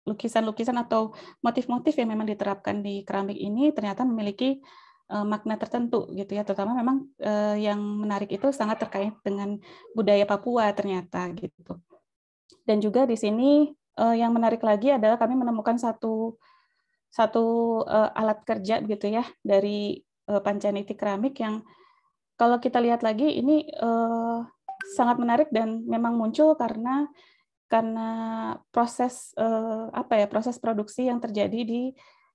lukisan-lukisan atau motif-motif yang memang diterapkan di keramik ini ternyata memiliki Eh, makna tertentu gitu ya terutama memang eh, yang menarik itu sangat terkait dengan budaya Papua ternyata gitu dan juga di sini eh, yang menarik lagi adalah kami menemukan satu satu alat kerja gitu ya dari uh, Pancaniti keramik yang kalau kita lihat lagi ini sangat menarik dan memang muncul karena karena proses apa ya proses produksi yang terjadi di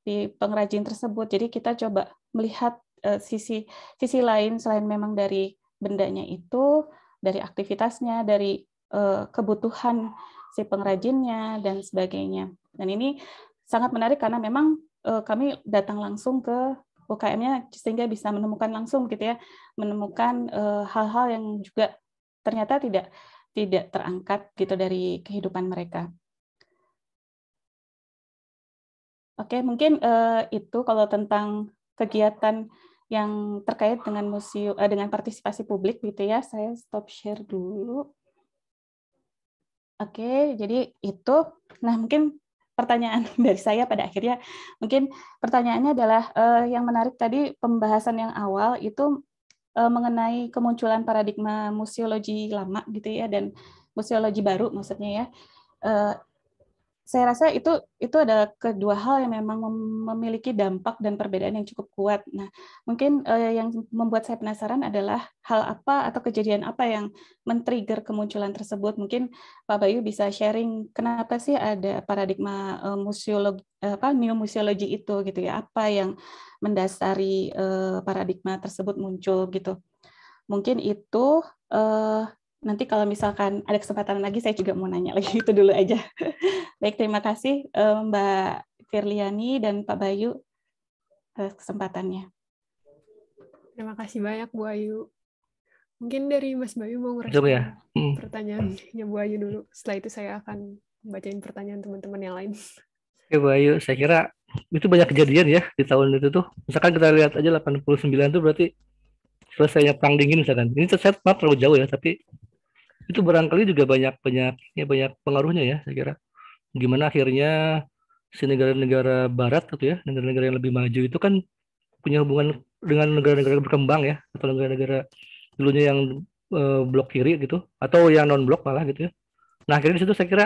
di pengrajin tersebut. Jadi kita coba melihat eh, sisi sisi lain selain memang dari bendanya itu, dari aktivitasnya, dari eh, kebutuhan si pengrajinnya dan sebagainya. Dan ini sangat menarik karena memang eh, kami datang langsung ke UKM-nya sehingga bisa menemukan langsung gitu ya, menemukan hal-hal yang juga ternyata tidak tidak terangkat gitu dari kehidupan mereka. Oke, mungkin uh, itu kalau tentang kegiatan yang terkait dengan museum uh, dengan partisipasi publik gitu ya. Saya stop share dulu. Oke, jadi itu. Nah, mungkin pertanyaan (laughs) dari saya pada akhirnya mungkin pertanyaannya adalah uh, yang menarik tadi pembahasan yang awal itu uh, mengenai kemunculan paradigma museologi lama gitu ya dan museologi baru maksudnya ya. Uh, saya rasa itu itu ada kedua hal yang memang memiliki dampak dan perbedaan yang cukup kuat. Nah, mungkin eh, yang membuat saya penasaran adalah hal apa atau kejadian apa yang men-trigger kemunculan tersebut. Mungkin Pak Bayu bisa sharing kenapa sih ada paradigma eh, museologi eh, apa museologi itu gitu ya. Apa yang mendasari eh, paradigma tersebut muncul gitu. Mungkin itu eh, nanti kalau misalkan ada kesempatan lagi saya juga mau nanya lagi (laughs) itu dulu aja. (laughs) Baik, terima kasih eh, Mbak Firliani dan Pak Bayu atas kesempatannya. Terima kasih banyak Bu Ayu. Mungkin dari Mas Bayu mau ngerespon ya. hmm. pertanyaannya Bu Ayu dulu. Setelah itu saya akan bacain pertanyaan teman-teman yang lain. Oke Bu Ayu, saya kira itu banyak kejadian ya di tahun itu tuh. Misalkan kita lihat aja 89 itu berarti selesainya perang dingin misalkan. Ini saya terlalu jauh ya, tapi itu barangkali juga banyak banyak ya, banyak pengaruhnya ya saya kira gimana akhirnya si negara-negara barat gitu ya negara-negara yang lebih maju itu kan punya hubungan dengan negara-negara berkembang ya atau negara-negara dulunya yang e, blok kiri gitu atau yang non blok malah gitu ya nah akhirnya di situ saya kira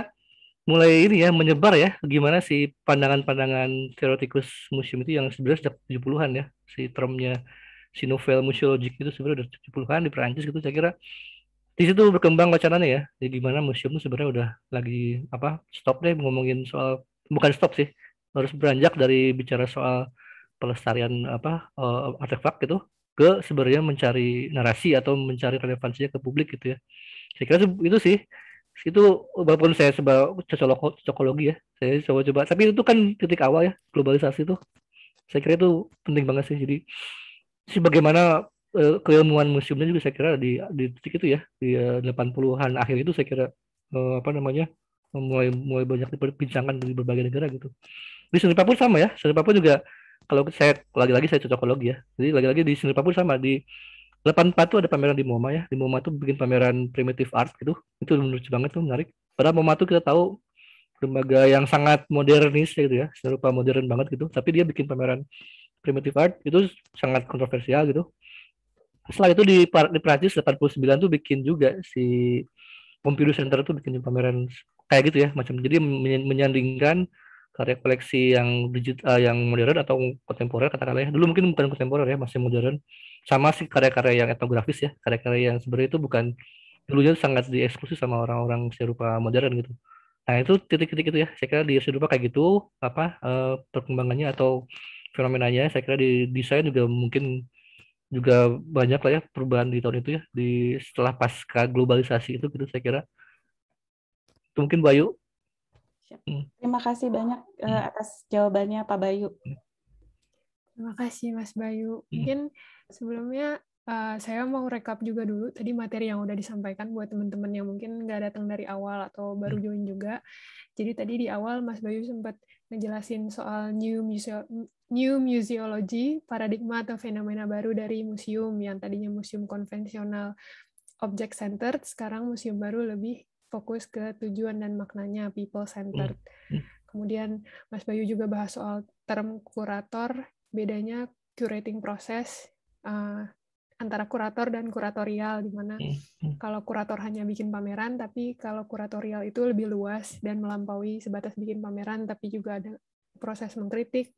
mulai ini ya menyebar ya gimana si pandangan-pandangan teoretikus museum itu yang sebenarnya sejak 70-an ya si termnya si novel museologik itu sebenarnya sudah 70-an di Perancis gitu saya kira di situ berkembang wacananya ya jadi di mana museum itu sebenarnya udah lagi apa stop deh ngomongin soal bukan stop sih harus beranjak dari bicara soal pelestarian apa uh, artefak gitu ke sebenarnya mencari narasi atau mencari relevansinya ke publik gitu ya saya kira itu sih itu walaupun saya sebagai cocok cocokologi ya saya coba-coba tapi itu kan titik awal ya globalisasi itu saya kira itu penting banget sih jadi sebagaimana Eh, keilmuan museumnya juga saya kira di di titik itu ya di 80-an eh, akhir itu saya kira eh, apa namanya mulai mulai banyak diperbincangkan di berbagai negara gitu. Di seni papua sama ya, seni pun juga kalau saya lagi-lagi saya cocokologi ya. Jadi lagi-lagi di seni papua sama di 84 itu ada pameran di MoMA ya. Di MoMA itu bikin pameran primitive art gitu. Itu menurut saya banget tuh menarik. Padahal MoMA itu kita tahu lembaga yang sangat modernis gitu ya, serupa modern banget gitu. Tapi dia bikin pameran primitive art itu sangat kontroversial gitu setelah itu di di Prancis 89 tuh bikin juga si Pompidou Center tuh bikin pameran kayak gitu ya macam jadi menyandingkan karya koleksi yang digital uh, eh, yang modern atau kontemporer katakanlah ya. dulu mungkin bukan kontemporer ya masih modern sama si karya-karya yang etnografis ya karya-karya yang sebenarnya itu bukan dulunya sangat dieksklusif sama orang-orang serupa modern gitu nah itu titik-titik itu ya saya kira di serupa kayak gitu apa uh, perkembangannya atau fenomenanya saya kira di desain juga mungkin juga banyak lah ya perubahan di tahun itu ya di setelah pasca globalisasi itu gitu saya kira itu mungkin Bayu hmm. terima kasih banyak eh, hmm. atas jawabannya Pak Bayu hmm. terima kasih Mas Bayu mungkin sebelumnya uh, saya mau rekap juga dulu tadi materi yang udah disampaikan buat teman-teman yang mungkin nggak datang dari awal atau baru join juga. Jadi tadi di awal Mas Bayu sempat ngejelasin soal new museo new museology, paradigma atau fenomena baru dari museum yang tadinya museum konvensional object centered, sekarang museum baru lebih fokus ke tujuan dan maknanya people centered. Hmm. Hmm. Kemudian Mas Bayu juga bahas soal term kurator, bedanya curating proses, uh, eh, antara kurator dan kuratorial di mana hmm, hmm. kalau kurator hanya bikin pameran tapi kalau kuratorial itu lebih luas dan melampaui sebatas bikin pameran tapi juga ada proses mengkritik,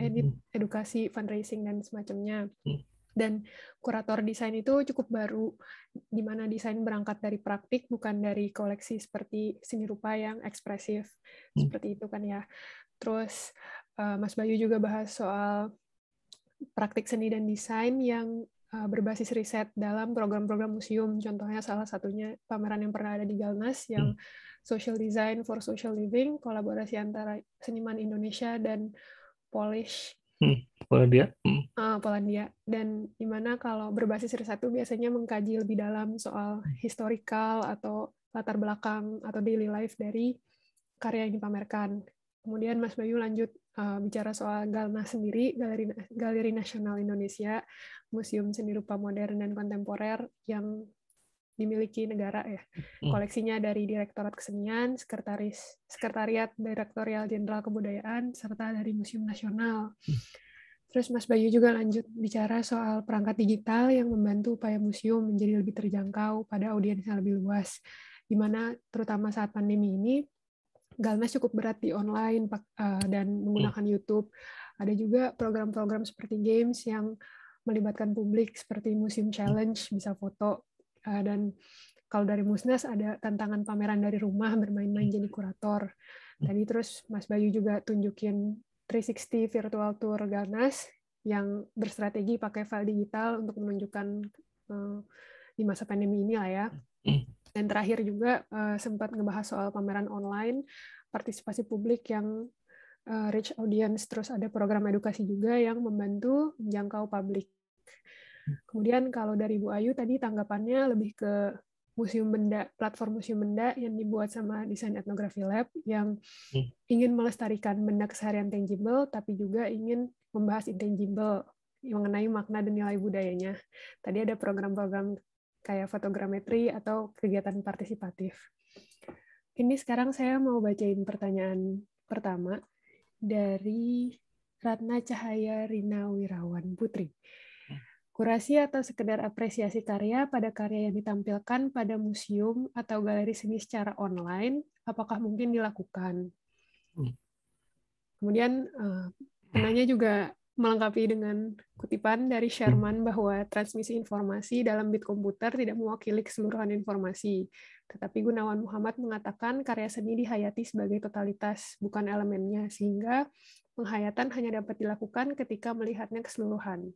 edit, hmm, edukasi, fundraising dan semacamnya. Dan kurator desain itu cukup baru di mana desain berangkat dari praktik bukan dari koleksi seperti seni rupa yang ekspresif. Seperti itu kan ya. Terus eh, Mas Bayu juga bahas soal praktik seni dan desain yang Eh, berbasis riset dalam program-program museum. Contohnya salah satunya pameran yang pernah ada di Galnas yang hmm. Social Design for Social Living, kolaborasi antara seniman Indonesia dan Polish. Hmm, Polandia. Hmm. Uh, Polandia. Dan di mana kalau berbasis riset itu biasanya mengkaji lebih dalam soal historical atau latar belakang atau daily life dari karya yang dipamerkan. Kemudian Mas Bayu lanjut uh, bicara soal Galna sendiri, Galeri, Galeri Nasional Indonesia, Museum Seni Rupa Modern dan Kontemporer yang dimiliki negara ya. Hmm. Koleksinya dari Direktorat Kesenian, Sekretaris Sekretariat Direktorial Jenderal Kebudayaan, serta dari Museum Nasional. Hmm. Terus Mas Bayu juga lanjut bicara soal perangkat digital yang membantu upaya museum menjadi lebih terjangkau pada audiens yang lebih luas, di mana terutama saat pandemi ini Galnas cukup berat di online uh, dan hmm. menggunakan YouTube. Ada juga program-program seperti games yang melibatkan publik seperti museum hmm. challenge bisa foto uh, dan kalau dari Musnas ada tantangan pameran dari rumah bermain-main hmm. jadi kurator. Tadi terus Mas Bayu juga tunjukin 360 virtual tour Galnas yang berstrategi pakai file digital untuk menunjukkan uh, di masa pandemi ini lah ya. Dan terakhir juga uh, sempat ngebahas soal pameran online, partisipasi publik yang uh, rich audience, terus ada program edukasi juga yang membantu menjangkau publik. Kemudian kalau dari Bu Ayu tadi tanggapannya lebih ke museum benda, platform museum benda yang dibuat sama Desain Etnografi Lab yang hmm. ingin melestarikan benda keseharian tangible tapi juga ingin membahas intangible mengenai makna dan nilai budayanya. Tadi ada program-program kayak fotogrametri atau kegiatan partisipatif. Ini sekarang saya mau bacain pertanyaan pertama dari Ratna Cahaya Rina Wirawan Putri. Kurasi atau sekedar apresiasi karya pada karya yang ditampilkan pada museum atau galeri seni secara online, apakah mungkin dilakukan? Hmm. Kemudian eh, penanya juga melengkapi dengan kutipan dari hmm. Sherman bahwa transmisi informasi dalam bit komputer tidak mewakili keseluruhan informasi. Tetapi Gunawan Muhammad mengatakan karya seni dihayati sebagai totalitas, bukan elemennya, sehingga penghayatan hanya dapat dilakukan ketika melihatnya keseluruhan.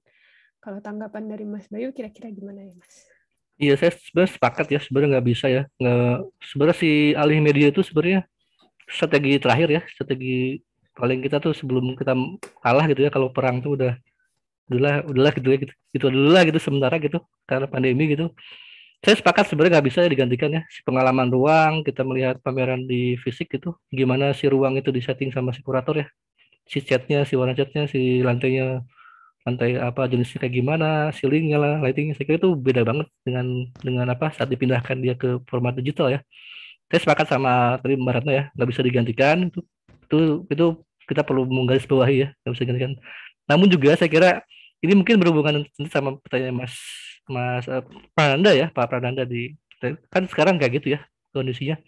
Kalau tanggapan dari Mas Bayu kira-kira gimana ya, Mas? Iya, saya sebenarnya sepakat ya, sebenarnya nggak bisa ya. Nggak, sebenarnya si alih media itu sebenarnya strategi terakhir ya, strategi paling kita tuh sebelum kita kalah gitu ya kalau perang tuh udah udahlah udahlah gitu ya gitu gitu udahlah gitu sementara gitu karena pandemi gitu saya sepakat sebenarnya nggak bisa ya digantikan ya si pengalaman ruang kita melihat pameran di fisik gitu gimana si ruang itu disetting sama si kurator ya si catnya si warna catnya si lantainya lantai apa jenisnya kayak gimana ceilingnya lah lightingnya saya kira itu beda banget dengan dengan apa saat dipindahkan dia ke format digital ya saya sepakat sama tadi Mbak Ratna ya nggak bisa digantikan itu itu itu kita perlu menggaris bawahi ya nggak bisa gantikan namun juga saya kira ini mungkin berhubungan sama pertanyaan Mas Mas uh, Prananda ya Pak Prananda di kan sekarang kayak gitu ya kondisinya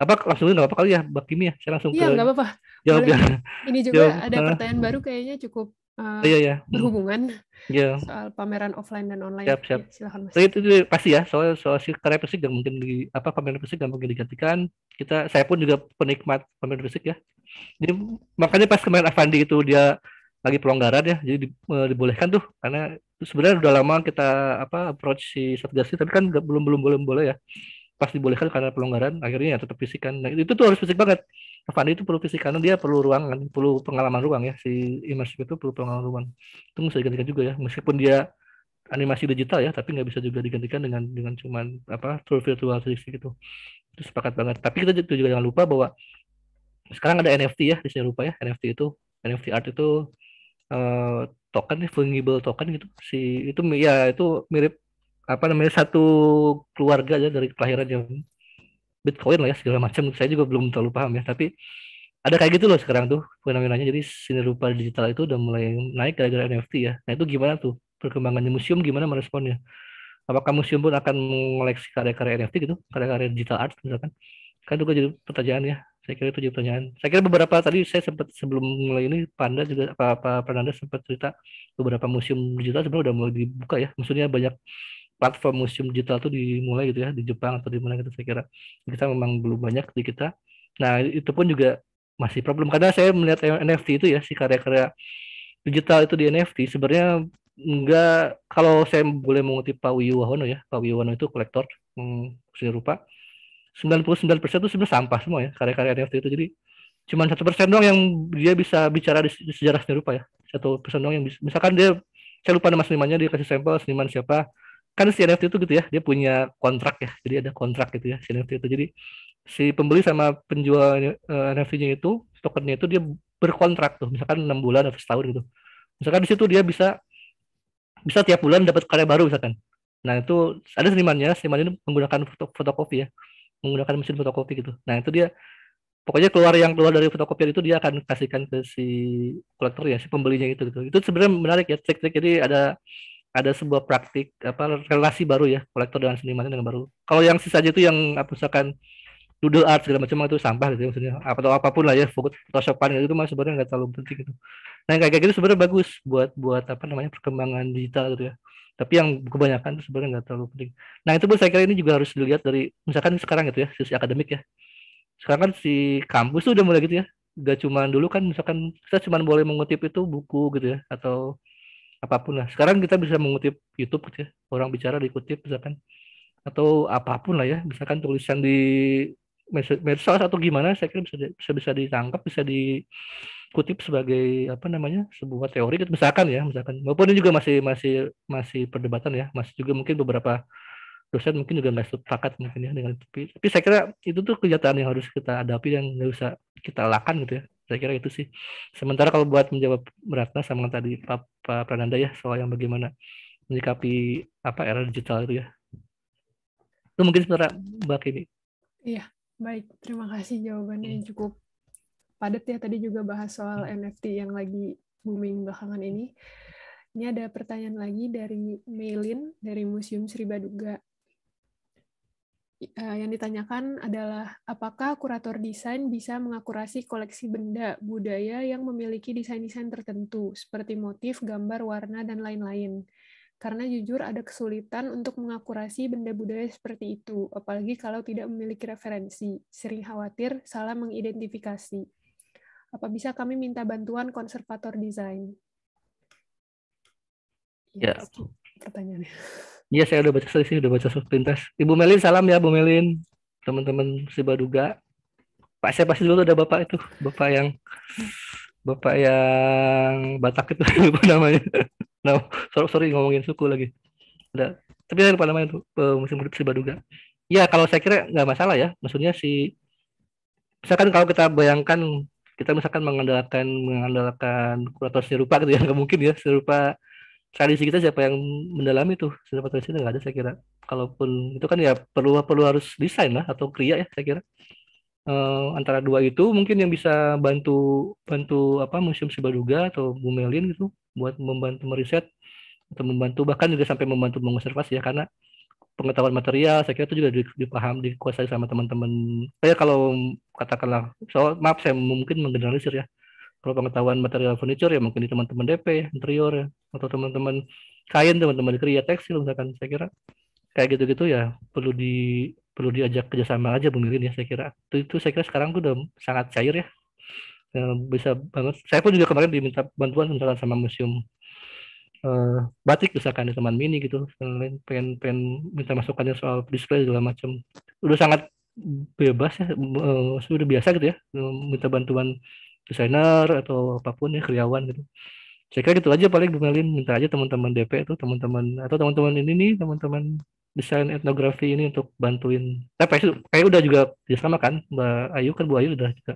apa langsung nggak apa-apa kali ya Mbak Kimi ya saya langsung ya, ke apa -apa. jawab ya ini juga jawab. ada pertanyaan baru kayaknya cukup uh, iya, iya. Hmm. berhubungan yeah. soal pameran offline dan online. Siap, siap. Ya, silahkan Mas. So, oh, itu, itu, pasti ya, soal soal si karya fisik yang mungkin di apa pameran fisik yang mungkin digantikan. Kita saya pun juga penikmat pameran fisik ya. Jadi makanya pas kemarin Avandi itu dia lagi pelonggaran ya, jadi di, e, dibolehkan tuh karena sebenarnya udah lama kita apa approach si satgas tapi kan belum belum belum boleh ya. Pas dibolehkan karena pelonggaran akhirnya ya tetap fisik kan. Nah, itu tuh harus fisik banget. Avandi itu perlu fisik karena dia perlu ruangan, perlu pengalaman ruang ya. Si imersif itu perlu pengalaman ruang. Itu bisa digantikan juga ya. Meskipun dia animasi digital ya, tapi nggak bisa juga digantikan dengan dengan cuman apa tour virtual 360 gitu. Itu sepakat banget. Tapi kita juga jangan lupa bahwa sekarang ada NFT ya, di sini lupa ya. NFT itu NFT art itu uh, token nih, fungible token gitu. Si itu ya itu mirip apa namanya satu keluarga aja dari kelahiran yang Bitcoin lah ya segala macam saya juga belum terlalu paham ya tapi ada kayak gitu loh sekarang tuh fenomenanya jadi seni rupa digital itu udah mulai naik gara-gara NFT ya nah itu gimana tuh perkembangannya museum gimana meresponnya apakah museum pun akan mengoleksi karya-karya NFT gitu karya-karya digital art misalkan kan itu jadi pertanyaan ya saya kira itu jadi pertanyaan saya kira beberapa tadi saya sempat sebelum mulai ini Panda juga apa apa Pananda sempat cerita beberapa museum digital sebenarnya udah mulai dibuka ya maksudnya banyak platform museum digital itu dimulai gitu ya di Jepang atau di mana gitu saya kira kita memang belum banyak di kita nah itu pun juga masih problem karena saya melihat NFT itu ya si karya-karya digital itu di NFT sebenarnya enggak kalau saya boleh mengutip Pak Wiyu Wahono ya Pak Wiyu Wahono itu kolektor hmm, rupa 99% itu sebenarnya sampah semua ya karya-karya NFT itu jadi cuma satu persen doang yang dia bisa bicara di, sejarah seni rupa ya satu persen doang yang bisa, misalkan dia saya lupa nama senimannya dia kasih sampel seniman siapa kan si NFT itu gitu ya dia punya kontrak ya jadi ada kontrak gitu ya si NFT itu jadi si pembeli sama penjual uh, eh, NFT-nya itu tokennya itu dia berkontrak tuh misalkan enam bulan atau setahun gitu misalkan di situ dia bisa bisa tiap bulan dapat karya baru misalkan nah itu ada senimannya seniman ini menggunakan foto, fotokopi ya menggunakan mesin fotokopi gitu nah itu dia pokoknya keluar yang keluar dari fotokopi itu dia akan kasihkan ke si kolektor ya si pembelinya gitu gitu itu sebenarnya menarik ya cek cek jadi ada ada sebuah praktik apa relasi baru ya kolektor dengan seniman dengan baru. Kalau yang sisa aja itu yang misalkan doodle art segala macam itu sampah gitu ya maksudnya apa atau apapun lah ya fokus photoshopan gitu mah sebenarnya nggak terlalu penting gitu. Nah yang kayak gitu sebenarnya bagus buat buat apa namanya perkembangan digital gitu ya. Tapi yang kebanyakan itu sebenarnya nggak terlalu penting. Nah itu pun saya kira ini juga harus dilihat dari misalkan sekarang gitu ya sisi akademik ya. Sekarang kan si kampus tuh udah mulai gitu ya. Gak cuma dulu kan misalkan kita cuma boleh mengutip itu buku gitu ya atau apapun lah. Sekarang kita bisa mengutip YouTube ya, orang bicara dikutip misalkan atau apapun lah ya, misalkan tulisan di medsos atau gimana, saya kira bisa bisa bisa ditangkap, bisa dikutip sebagai apa namanya sebuah teori gitu. misalkan ya, misalkan maupun ini juga masih masih masih perdebatan ya, masih juga mungkin beberapa dosen mungkin juga nggak sepakat mungkin ya dengan tapi, tapi saya kira itu tuh kenyataan yang harus kita hadapi yang nggak usah kita lakukan gitu ya saya kira itu sih sementara kalau buat menjawab beratnya sama yang tadi Pak, Prananda ya soal yang bagaimana menyikapi apa era digital itu ya itu mungkin sementara Mbak ini iya baik terima kasih jawabannya yang hmm. cukup padat ya tadi juga bahas soal hmm. NFT yang lagi booming belakangan ini ini ada pertanyaan lagi dari Melin dari Museum Sri Baduga Eh, yang ditanyakan adalah apakah kurator desain bisa mengakurasi koleksi benda budaya yang memiliki desain-desain tertentu seperti motif, gambar, warna, dan lain-lain. Karena jujur ada kesulitan untuk mengakurasi benda budaya seperti itu, apalagi kalau tidak memiliki referensi. Sering khawatir salah mengidentifikasi. Apa bisa kami minta bantuan konservator desain? Ya, pertanyaannya. Iya, saya udah baca sih, udah baca sepintas. Ibu Melin salam ya, Bu Melin. Teman-teman si Baduga. Pak saya pasti dulu ada bapak itu, bapak yang bapak yang Batak itu (laughs) lupa namanya. Nah, sorry, sorry ngomongin suku lagi. Ada tapi saya lupa namanya itu eh, musim hidup si Baduga. Ya kalau saya kira nggak masalah ya, maksudnya si misalkan kalau kita bayangkan kita misalkan mengandalkan mengandalkan kurator serupa gitu ya nggak mungkin ya serupa tradisi kita siapa yang mendalami tuh seni tradisi nggak ada saya kira kalaupun itu kan ya perlu perlu harus desain lah atau kriya ya saya kira uh, antara dua itu mungkin yang bisa bantu bantu apa museum Sibaduga atau Bumelin gitu buat membantu meriset atau membantu bahkan juga sampai membantu mengonservasi ya karena pengetahuan material saya kira itu juga dipaham dikuasai sama teman-teman saya kalau katakanlah so maaf saya mungkin menggeneralisir ya kalau pengetahuan material furniture ya mungkin di teman-teman DP interior ya atau teman-teman kain teman-teman di kriya tekstil misalkan saya kira kayak gitu-gitu ya perlu di perlu diajak kerjasama aja pemirin ya saya kira itu, itu saya kira sekarang tuh udah sangat cair ya, ya bisa banget saya pun juga kemarin diminta bantuan misalkan sama museum uh, batik misalkan di teman mini gitu lain pengen pengen minta masukannya soal display segala macam udah sangat bebas ya uh, sudah biasa gitu ya eh, minta bantuan desainer atau apapun ya karyawan gitu saya kira gitu aja paling Melin minta aja teman-teman DP itu teman-teman atau teman-teman ini nih teman-teman desain etnografi ini untuk bantuin TPS eh, kayak udah juga ya sama kan Mbak Ayu kan Bu Ayu udah juga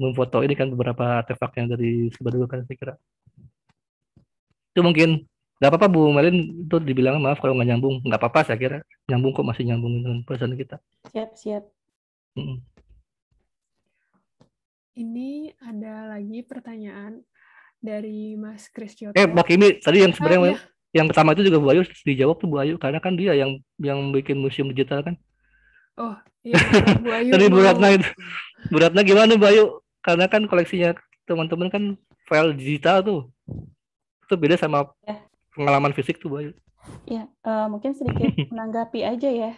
memfoto ini kan beberapa artefak yang dari sebelumnya kan saya kira itu mungkin nggak apa-apa Bu Melin itu dibilang maaf kalau nggak nyambung nggak apa-apa saya kira nyambung kok masih nyambung dengan pesan kita siap siap mm -mm. Ini ada lagi pertanyaan dari Mas Kristio. Eh, Mbak Kimi, tadi yang oh, sebenarnya ah, ya. yang pertama itu juga Bu Ayu dijawab tuh Bu Ayu karena kan dia yang yang bikin museum digital kan. Oh, iya Bu Ayu. (laughs) tadi Bu Ratna itu. Bu Ratna gimana Bu Ayu? Karena kan koleksinya teman-teman kan file digital tuh. Itu beda sama ya. pengalaman fisik tuh Bu Ayu. Ya, uh, mungkin sedikit (laughs) menanggapi aja ya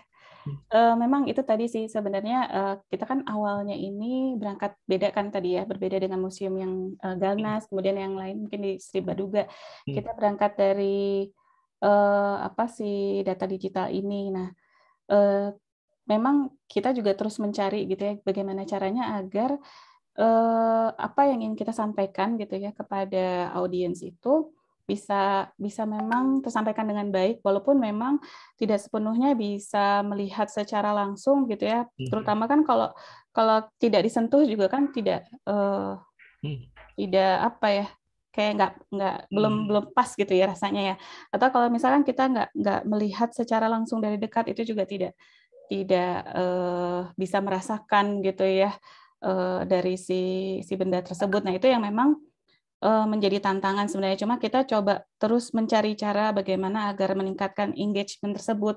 uh, memang itu tadi sih sebenarnya uh, kita kan awalnya ini berangkat beda kan tadi ya, berbeda dengan museum yang uh, Galnas, hmm. kemudian yang lain mungkin di Sri Baduga. Hmm. Kita berangkat dari uh, apa sih data digital ini. Nah, uh, memang kita juga terus mencari gitu ya bagaimana caranya agar uh, apa yang ingin kita sampaikan gitu ya kepada audiens itu bisa bisa memang tersampaikan dengan baik walaupun memang tidak sepenuhnya bisa melihat secara langsung gitu ya mhm. terutama kan kalau kalau tidak disentuh juga kan tidak uh, hmm. tidak apa ya kayak nggak nggak belum hmm. belum pas gitu ya rasanya ya atau kalau misalkan kita nggak nggak melihat secara langsung dari dekat itu juga tidak tidak uh, bisa merasakan gitu ya uh, dari si si benda tersebut nah itu yang memang Eh, menjadi tantangan sebenarnya. Cuma kita coba terus mencari cara bagaimana agar meningkatkan engagement tersebut.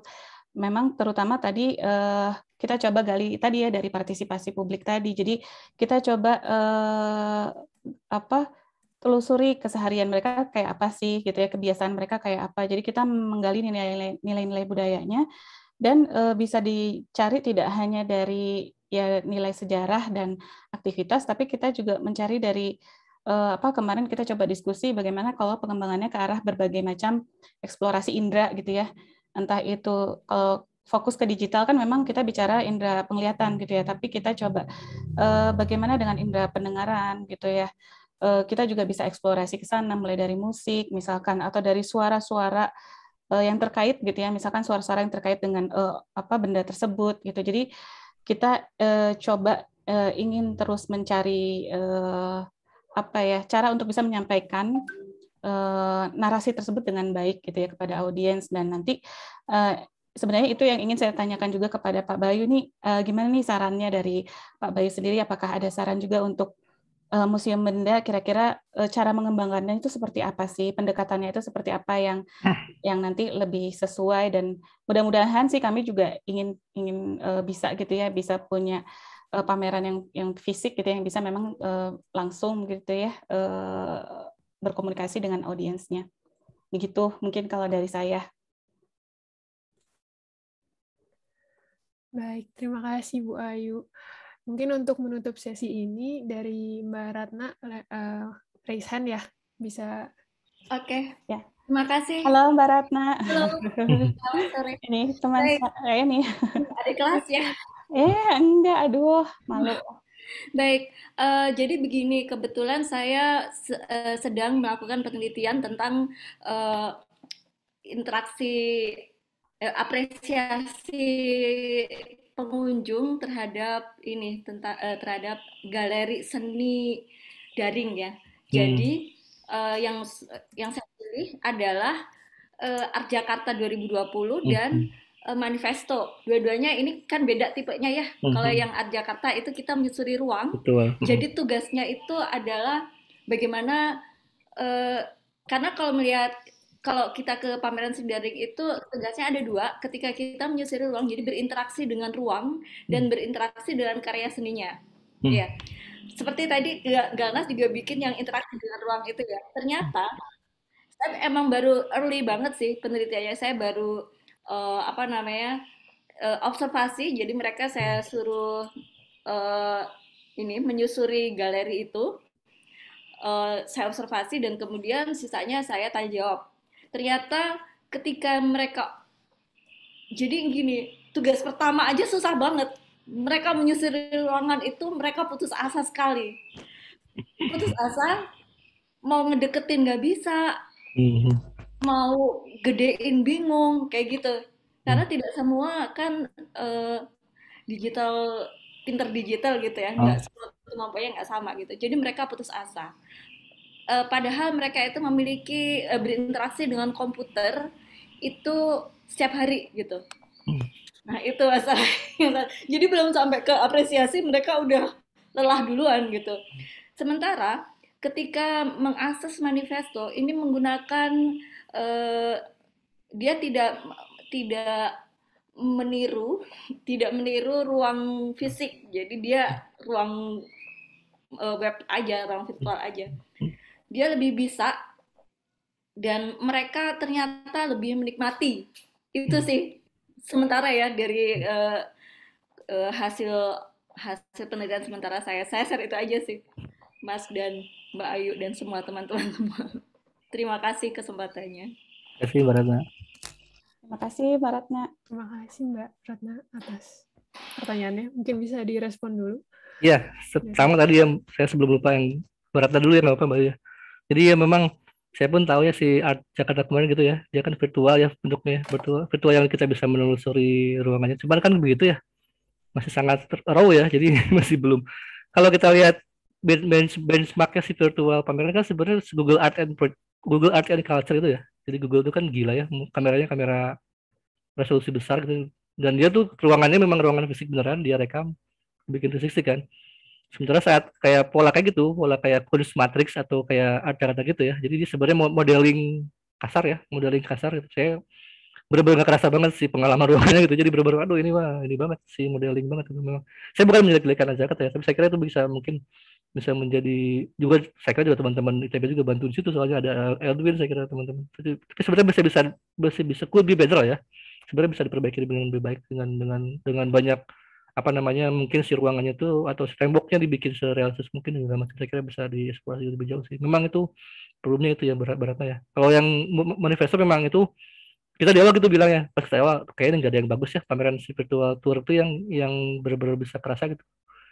Memang terutama tadi uh, kita coba gali tadi ya dari partisipasi publik tadi. Jadi kita coba uh, apa telusuri keseharian mereka kayak apa sih gitu ya kebiasaan mereka kayak apa. Jadi kita menggali nilai-nilai budayanya dan e, bisa dicari tidak hanya dari ya nilai sejarah dan aktivitas tapi kita juga mencari dari uh, apa kemarin kita coba diskusi bagaimana kalau pengembangannya ke arah berbagai macam eksplorasi indera gitu ya. Entah itu kalau fokus ke digital kan memang kita bicara indera penglihatan gitu ya, tapi kita coba uh, bagaimana dengan indera pendengaran gitu ya. uh, kita juga bisa eksplorasi ke sana mulai dari musik misalkan atau dari suara-suara uh, yang terkait gitu ya, misalkan suara-suara yang terkait dengan uh, apa benda tersebut gitu. Jadi kita uh, coba uh, ingin terus mencari uh, apa ya cara untuk bisa menyampaikan uh, narasi tersebut dengan baik gitu ya kepada audiens dan nanti uh, sebenarnya itu yang ingin saya tanyakan juga kepada Pak Bayu nih uh, gimana nih sarannya dari Pak Bayu sendiri apakah ada saran juga untuk uh, museum benda kira-kira uh, cara mengembangkannya itu seperti apa sih pendekatannya itu seperti apa yang hmm. yang nanti lebih sesuai dan mudah-mudahan sih kami juga ingin ingin uh, bisa gitu ya bisa punya uh, pameran yang yang fisik gitu ya, yang bisa memang uh, langsung gitu ya uh, berkomunikasi dengan audiensnya. Begitu mungkin kalau dari saya. Baik, terima kasih Bu Ayu. Mungkin untuk menutup sesi ini dari Mbak Ratna uh, raise hand ya, bisa. Oke. Okay. Ya. Terima kasih. Halo Mbak Ratna. Halo. Halo (laughs) sore. Ini teman saya nih. Ada kelas ya. Eh, enggak, aduh, malu. Baik, uh, jadi begini, kebetulan saya se uh, sedang melakukan penelitian tentang uh, interaksi uh, apresiasi pengunjung terhadap ini tentang uh, terhadap galeri seni daring ya. Hmm. Jadi uh, yang yang saya pilih adalah uh, Art Jakarta 2020 dan mm-hmm. Eh, manifesto. Dua-duanya ini kan beda tipenya ya. Mm-hmm. Kalau yang Art Jakarta itu kita menyusuri ruang. Betul. Mhm. Jadi tugasnya itu adalah bagaimana uh, karena kalau melihat kalau kita ke pameran sendiri itu tugasnya ada dua. Ketika kita menyusuri ruang, jadi berinteraksi dengan ruang dan mhm. berinteraksi dengan karya seninya. Hmm. Ya, seperti tadi Galnas juga bikin yang interaksi dengan ruang itu ya. Ternyata saya emang baru early banget sih penelitiannya. Saya baru uh, apa namanya uh, observasi jadi mereka saya suruh uh, ini menyusuri galeri itu uh, saya observasi dan kemudian sisanya saya tanya jawab ternyata ketika mereka jadi gini tugas pertama aja susah banget mereka menyusuri ruangan itu mereka putus asa sekali putus asa mau ngedeketin nggak bisa mhm mau gedein bingung kayak gitu karena hmm. tidak semua kan uh, digital pinter digital gitu ya nggak oh. semua kemampuannya nggak sama gitu jadi mereka putus asa uh, padahal mereka itu memiliki uh, berinteraksi dengan komputer itu setiap hari gitu hmm. nah itu masalah (laughs) jadi belum sampai ke apresiasi mereka udah lelah duluan gitu hmm. sementara ketika mengakses manifesto ini menggunakan Eh, dia tidak tidak meniru, (laughs) tidak meniru ruang fisik. Jadi dia ruang uh, web aja, ruang virtual aja. Dia lebih bisa dan mereka ternyata lebih menikmati. Itu hmm. sih sementara ya dari uh, uh, hasil hasil penelitian sementara saya. Saya share itu aja sih. Mas dan Mbak Ayu dan semua teman-teman semua. -teman. Terima kasih kesempatannya. Terima kasih Mbak Ratna. Terima kasih Mbak Ratna. Terima kasih Mbak Ratna atas pertanyaannya. Mungkin bisa direspon dulu. Iya, iya. sama ya. tadi yang saya sebelum lupa yang Mbak Ratna dulu ya, Mbak Mbak ya. Jadi ya memang saya pun tahu ya si Art Jakarta kemarin gitu ya, dia kan virtual ya bentuknya, ya, virtual, virtual yang kita bisa menelusuri ruangannya. Cuman kan begitu ya, masih sangat raw ya, jadi (laughs) masih belum. Kalau kita lihat benchmarknya si virtual pameran kan sebenarnya Google Art and Google Art and Culture itu ya. Jadi Google itu kan gila ya, kameranya kamera resolusi besar gitu. Dan dia tuh ruangannya memang ruangan fisik beneran, dia rekam bikin 360 kan. Sementara saat kayak pola kayak gitu, pola kayak Kunst Matrix atau kayak art kata gitu ya. Jadi dia sebenarnya modeling kasar ya, modeling kasar gitu. Saya benar-benar gak kerasa banget sih pengalaman (laughs) ruangannya gitu. Jadi benar-benar aduh ini mah ini banget sih modeling banget gitu. Saya bukan menjelek-jelekan aja ya, tapi saya kira itu bisa mungkin bisa menjadi juga saya kira juga teman-teman ITB juga bantu di situ soalnya ada Edwin saya kira teman-teman tapi, sebenarnya bisa bisa bisa bisa could be better ya sebenarnya bisa diperbaiki dengan lebih baik dengan dengan dengan banyak apa namanya mungkin si ruangannya itu atau si temboknya dibikin serealistis mungkin juga ya, masih saya kira bisa dieksplorasi lebih jauh sih memang itu problemnya itu ya berat beratnya ya kalau yang manifesto memang itu kita di awal itu bilang ya pas saya kayaknya nggak ada yang bagus ya pameran si virtual tour itu yang yang benar-benar bisa kerasa gitu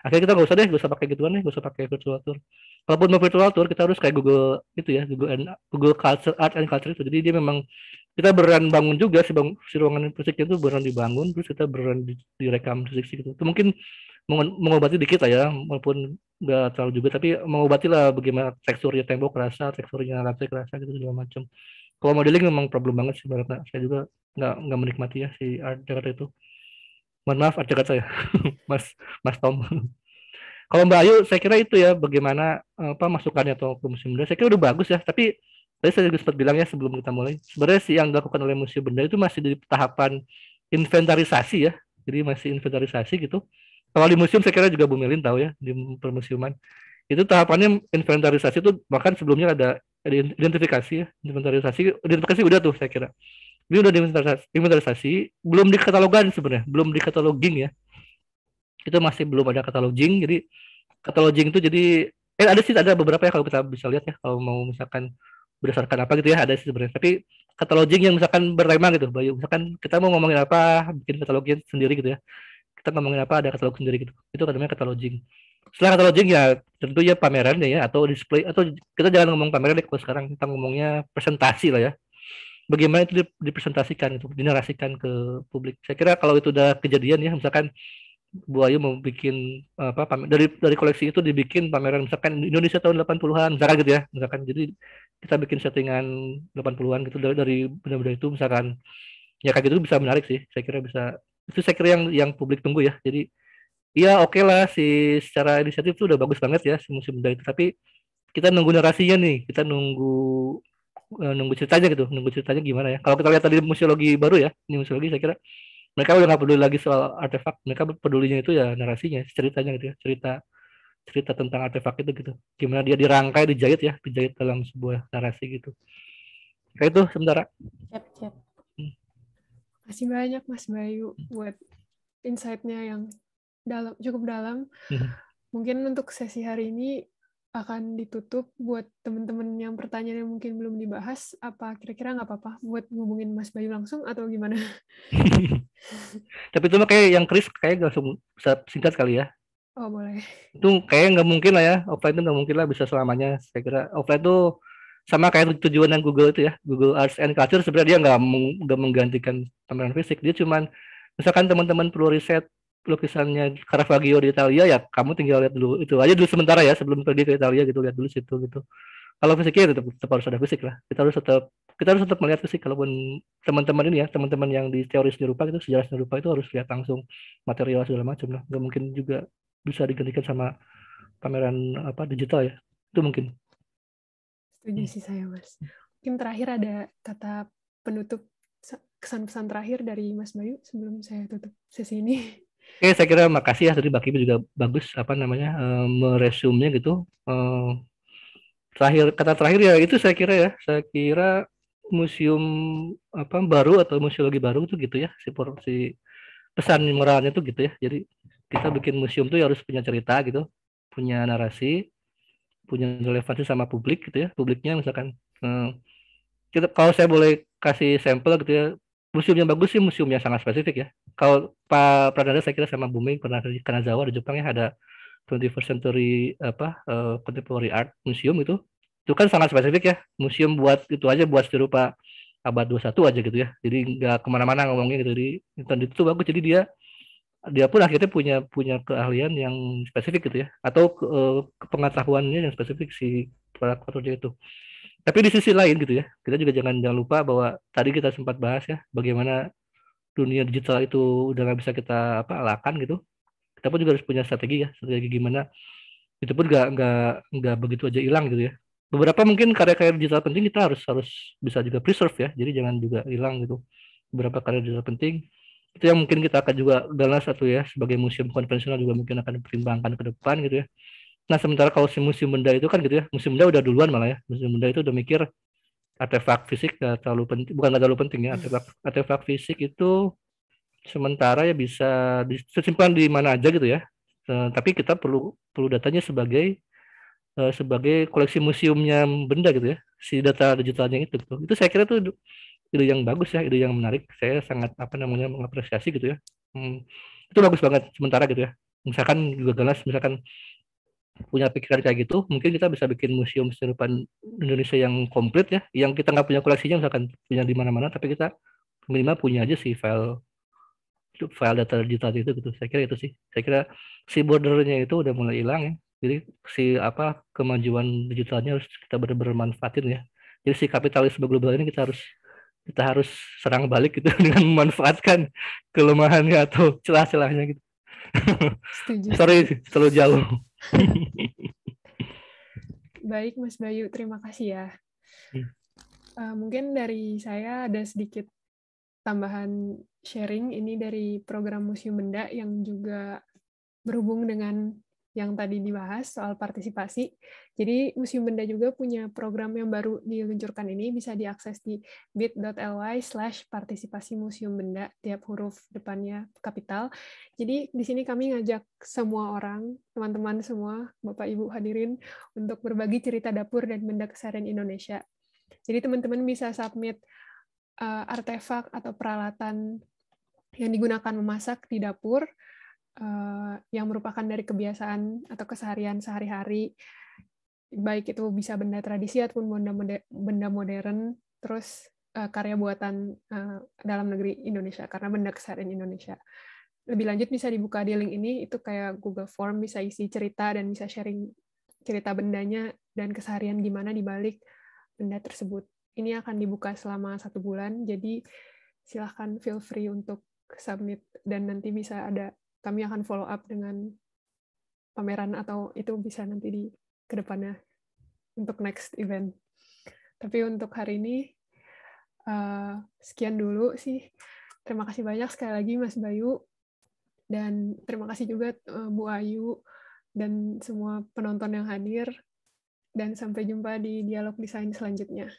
akhirnya kita nggak usah deh nggak usah pakai gituan deh nggak usah pakai virtual tour kalaupun mau virtual tour kita harus kayak Google itu ya Google and Google Culture Art and Culture itu jadi dia memang kita beran bangun juga si, bang, si ruangan fisiknya itu beran dibangun terus kita beran di, direkam fisik gitu itu mungkin mengobati dikit lah ya walaupun nggak terlalu juga tapi mengobati lah bagaimana teksturnya tembok kerasa teksturnya lantai kerasa gitu segala macam kalau modeling memang problem banget sih saya juga nggak nggak menikmati ya si art Jakarta itu mohon maaf ada kata saya (laughs) Mas Mas Tom kalau Mbak Ayu saya kira itu ya bagaimana apa masukannya atau ke museum benda saya kira udah bagus ya tapi tadi saya juga sempat bilang ya sebelum kita mulai sebenarnya sih yang dilakukan oleh museum benda itu masih di tahapan inventarisasi ya jadi masih inventarisasi gitu kalau di museum saya kira juga Bu Melin tahu ya di permusiuman itu tahapannya inventarisasi itu bahkan sebelumnya ada, ada identifikasi ya inventarisasi identifikasi udah tuh saya kira ini udah diinventarisasi, belum dikatalogan sebenarnya, belum dikataloging ya. Itu masih belum ada kataloging, jadi kataloging itu jadi eh ada sih ada beberapa ya kalau kita bisa lihat ya kalau mau misalkan berdasarkan apa gitu ya ada sih sebenarnya tapi kataloging yang misalkan bertema gitu Bayu misalkan kita mau ngomongin apa bikin katalognya sendiri gitu ya kita ngomongin apa ada katalog sendiri gitu itu kan namanya kataloging setelah kataloging ya tentunya ya pamerannya ya atau display atau kita jangan ngomong pameran deh kalau sekarang kita ngomongnya presentasi lah ya bagaimana itu dipresentasikan itu dinarasikan ke publik saya kira kalau itu udah kejadian ya misalkan Bu Ayu mau bikin apa pamer, dari dari koleksi itu dibikin pameran misalkan Indonesia tahun 80-an misalkan gitu ya misalkan jadi kita bikin settingan 80-an gitu dari, dari benda-benda itu misalkan ya kayak gitu bisa menarik sih saya kira bisa itu saya kira yang yang publik tunggu ya jadi iya oke okay lah si secara inisiatif itu udah bagus banget ya si musim benda itu tapi kita nunggu narasinya nih kita nunggu Eh, nunggu ceritanya gitu nunggu ceritanya gimana ya kalau kita lihat tadi museologi baru ya ini museologi saya kira mereka udah nggak peduli lagi soal artefak mereka pedulinya itu ya narasinya ceritanya gitu ya cerita cerita tentang artefak itu gitu gimana dia dirangkai dijahit ya dijahit dalam sebuah narasi gitu kayak itu sementara siap siap hmm. masih banyak Mas Bayu buat insightnya yang dalam cukup dalam hmm. mungkin untuk sesi hari ini akan ditutup buat teman-teman yang pertanyaan mungkin belum dibahas apa kira-kira nggak apa-apa buat ngubungin Mas Bayu langsung atau gimana? (laughs) Tapi cuma kayak yang Chris kayak langsung singkat kali ya. Oh boleh. Itu kayak nggak mungkin lah ya offline itu nggak mungkin lah bisa selamanya. Saya kira offline itu sama kayak tujuan yang Google itu ya Google Arts and Culture sebenarnya dia nggak meng, menggantikan pameran fisik dia cuman misalkan teman-teman perlu riset lukisannya Caravaggio di Italia ya kamu tinggal lihat dulu itu aja dulu sementara ya sebelum pergi ke Italia gitu lihat dulu situ gitu kalau fisiknya tetap, tetap harus ada fisik lah kita harus tetap kita harus tetap melihat fisik kalaupun teman-teman ini ya teman-teman yang di teori seni rupa itu sejarah seni rupa itu harus lihat langsung material segala macam lah nggak mungkin juga bisa digantikan sama pameran apa digital ya itu mungkin setuju sih saya mas mungkin terakhir ada kata penutup kesan pesan terakhir dari Mas Bayu sebelum saya tutup sesi ini. Oke, saya kira makasih ya tadi Mbak Kimi juga bagus apa namanya uh, eh, meresumnya gitu. Uh, terakhir kata terakhir ya itu saya kira ya, saya kira museum apa baru atau museologi baru tuh gitu ya si, si pesan moralnya tuh gitu ya. Jadi kita bikin museum tuh ya harus punya cerita gitu, punya narasi, punya relevansi sama publik gitu ya. Publiknya misalkan uh, kita kalau saya boleh kasih sampel gitu ya museum yang bagus sih museum yang sangat spesifik ya. Kalau Pak Pranada saya kira sama Bumi pernah di Kanazawa di Jepang ya ada 21st century apa uh, contemporary art museum itu. Itu kan sangat spesifik ya. Museum buat itu aja buat serupa abad 21 aja gitu ya. Jadi nggak kemana-mana ngomongnya gitu. Jadi itu, itu bagus. Jadi dia dia pun akhirnya punya punya keahlian yang spesifik gitu ya atau uh, pengetahuannya yang spesifik si para pekerja itu tapi di sisi lain gitu ya kita juga jangan jangan lupa bahwa tadi kita sempat bahas ya bagaimana dunia digital itu udah nggak bisa kita apa alakan gitu kita pun juga harus punya strategi ya strategi gimana itu pun nggak nggak nggak begitu aja hilang gitu ya beberapa mungkin karya-karya digital penting kita harus harus bisa juga preserve ya jadi jangan juga hilang gitu beberapa karya digital penting itu yang mungkin kita akan juga galas satu ya sebagai museum konvensional juga mungkin akan pertimbangkan ke depan gitu ya Nah sementara kalau si musim benda itu kan gitu ya, musim benda udah duluan malah ya, musim benda itu udah mikir artefak fisik gak terlalu penting, bukan gak terlalu penting ya, artefak, hmm. artefak fisik itu sementara ya bisa disimpan di mana aja gitu ya. Uh, tapi kita perlu perlu datanya sebagai uh, sebagai koleksi museumnya benda gitu ya, si data digitalnya itu. Gitu. Itu saya kira itu ide yang bagus ya, ide yang menarik. Saya sangat apa namanya mengapresiasi gitu ya. Hmm, itu bagus banget sementara gitu ya. Misalkan juga ganas, misalkan punya pikiran kayak gitu, mungkin kita bisa bikin museum seni Indonesia yang komplit ya, yang kita nggak punya koleksinya misalkan punya di mana-mana, tapi kita minimal punya aja sih file file data digital itu gitu. Saya kira itu sih. Saya kira si bordernya itu udah mulai hilang ya. Jadi si apa kemajuan digitalnya harus kita benar-benar manfaatin ya. Jadi si kapitalisme global ini kita harus kita harus serang balik gitu (laughs) dengan memanfaatkan kelemahannya atau celah-celahnya gitu. (laughs) Sorry, terlalu jauh. Baik, Mas Bayu, terima kasih ya. Hmm. Uh, mungkin dari saya ada sedikit tambahan sharing ini dari program Museum Benda yang juga berhubung dengan yang tadi dibahas soal partisipasi. Jadi Museum Benda juga punya program yang baru diluncurkan ini bisa diakses di bit.ly slash partisipasi museum benda tiap huruf depannya kapital. Jadi di sini kami ngajak semua orang, teman-teman semua, Bapak Ibu hadirin untuk berbagi cerita dapur dan benda keseharian Indonesia. Jadi teman-teman bisa submit uh, artefak atau peralatan yang digunakan memasak di dapur Eh, yang merupakan dari kebiasaan atau keseharian sehari-hari baik itu bisa benda tradisi ataupun benda moder benda modern terus uh, karya buatan uh, dalam negeri Indonesia karena benda keseharian Indonesia lebih lanjut bisa dibuka di link ini itu kayak Google Form bisa isi cerita dan bisa sharing cerita bendanya dan keseharian gimana dibalik benda tersebut ini akan dibuka selama satu bulan jadi silahkan feel free untuk submit dan nanti bisa ada kami akan follow up dengan pameran atau itu bisa nanti di kedepannya untuk next event. Tapi untuk hari ini eh, sekian dulu sih. Terima kasih banyak sekali lagi Mas Bayu dan terima kasih juga eh, Bu Ayu dan semua penonton yang hadir dan sampai jumpa di dialog desain selanjutnya.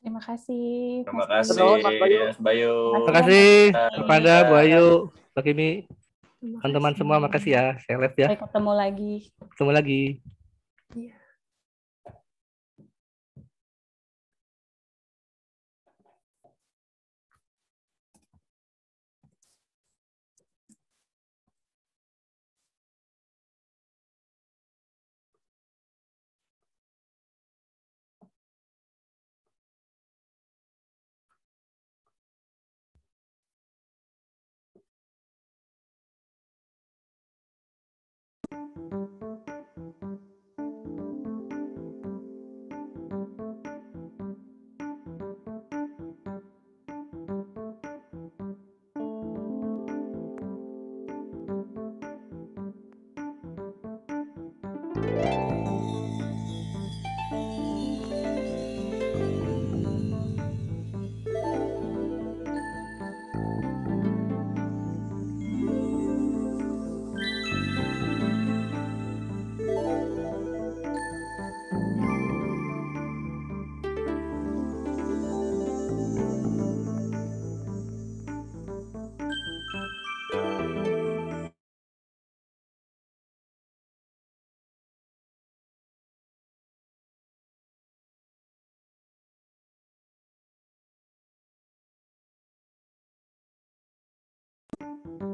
Terima kasih. Terima kasih, Terima kasih. Iya, Mas Bayu. Terima kasih kepada Bu Ayu, Pak Kimi. Teman-teman semua, makasih ya. Saya live ya. Sampai ketemu lagi. Ketemu lagi. Iya. thank you